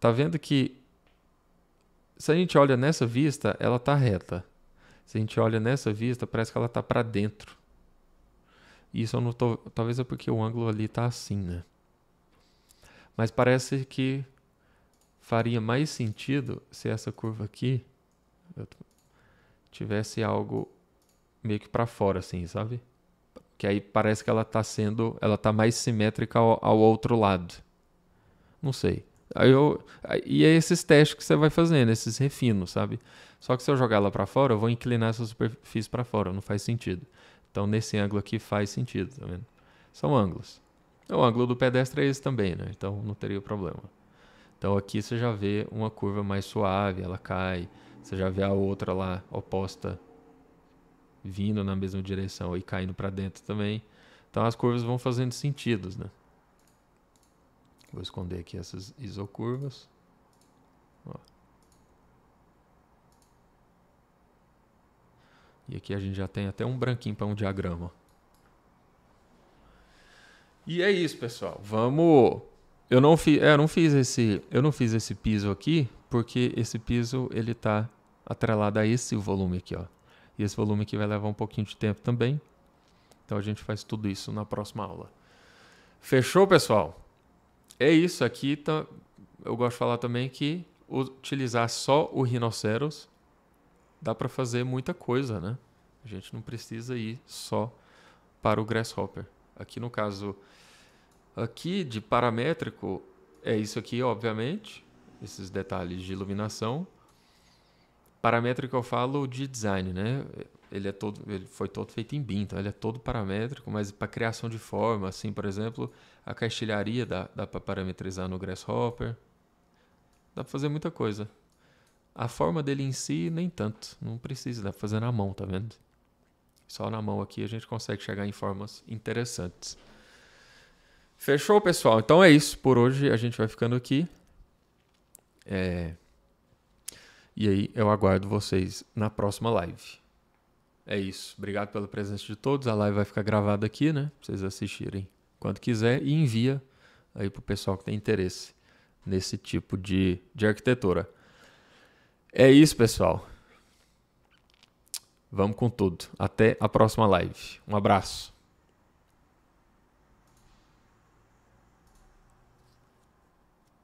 Tá vendo que se a gente olha nessa vista, ela tá reta. Se a gente olha nessa vista, parece que ela tá para dentro. Isso eu não tô, talvez é porque o ângulo ali tá assim, né? Mas parece que faria mais sentido se essa curva aqui tivesse algo meio que para fora, assim, sabe? Que aí parece que ela está sendo, ela tá mais simétrica ao, ao outro lado. Não sei. Aí eu, aí, e é esses testes que você vai fazendo, esses refinos, sabe? Só que se eu jogar ela para fora, eu vou inclinar essa superfície para fora, não faz sentido. Então nesse ângulo aqui faz sentido, tá vendo? São ângulos. O ângulo do pedestre é esse também, né? Então não teria problema. Então aqui você já vê uma curva mais suave, ela cai. Você já vê a outra lá oposta vindo na mesma direção e caindo para dentro também. Então as curvas vão fazendo sentidos, né? Vou esconder aqui essas isocurvas. Ó. E aqui a gente já tem até um branquinho para um diagrama. E é isso, pessoal. Vamos eu não fiz, é, eu não fiz esse, eu não fiz esse piso aqui, porque esse piso ele tá atrelado a esse volume aqui, ó. E esse volume aqui vai levar um pouquinho de tempo também. Então a gente faz tudo isso na próxima aula. Fechou, pessoal? É isso aqui, tá, eu gosto de falar também que utilizar só o rinoceros dá para fazer muita coisa, né? A gente não precisa ir só para o grasshopper. Aqui no caso, Aqui de paramétrico é isso aqui, obviamente, esses detalhes de iluminação. Paramétrico eu falo de design, né? Ele é todo, ele foi todo feito em BIM, então ele é todo paramétrico, mas para criação de forma, assim, por exemplo, a castilharia dá, dá para parametrizar no Grasshopper. Dá para fazer muita coisa. A forma dele em si, nem tanto. Não precisa, dá para fazer na mão, tá vendo? Só na mão aqui a gente consegue chegar em formas interessantes. Fechou, pessoal? Então é isso. Por hoje a gente vai ficando aqui. É... E aí eu aguardo vocês na próxima live. É isso. Obrigado pela presença de todos. A live vai ficar gravada aqui, né? Pra vocês assistirem quando quiser e envia aí pro pessoal que tem interesse nesse tipo de, de arquitetura. É isso, pessoal. Vamos com tudo. Até a próxima live. Um abraço.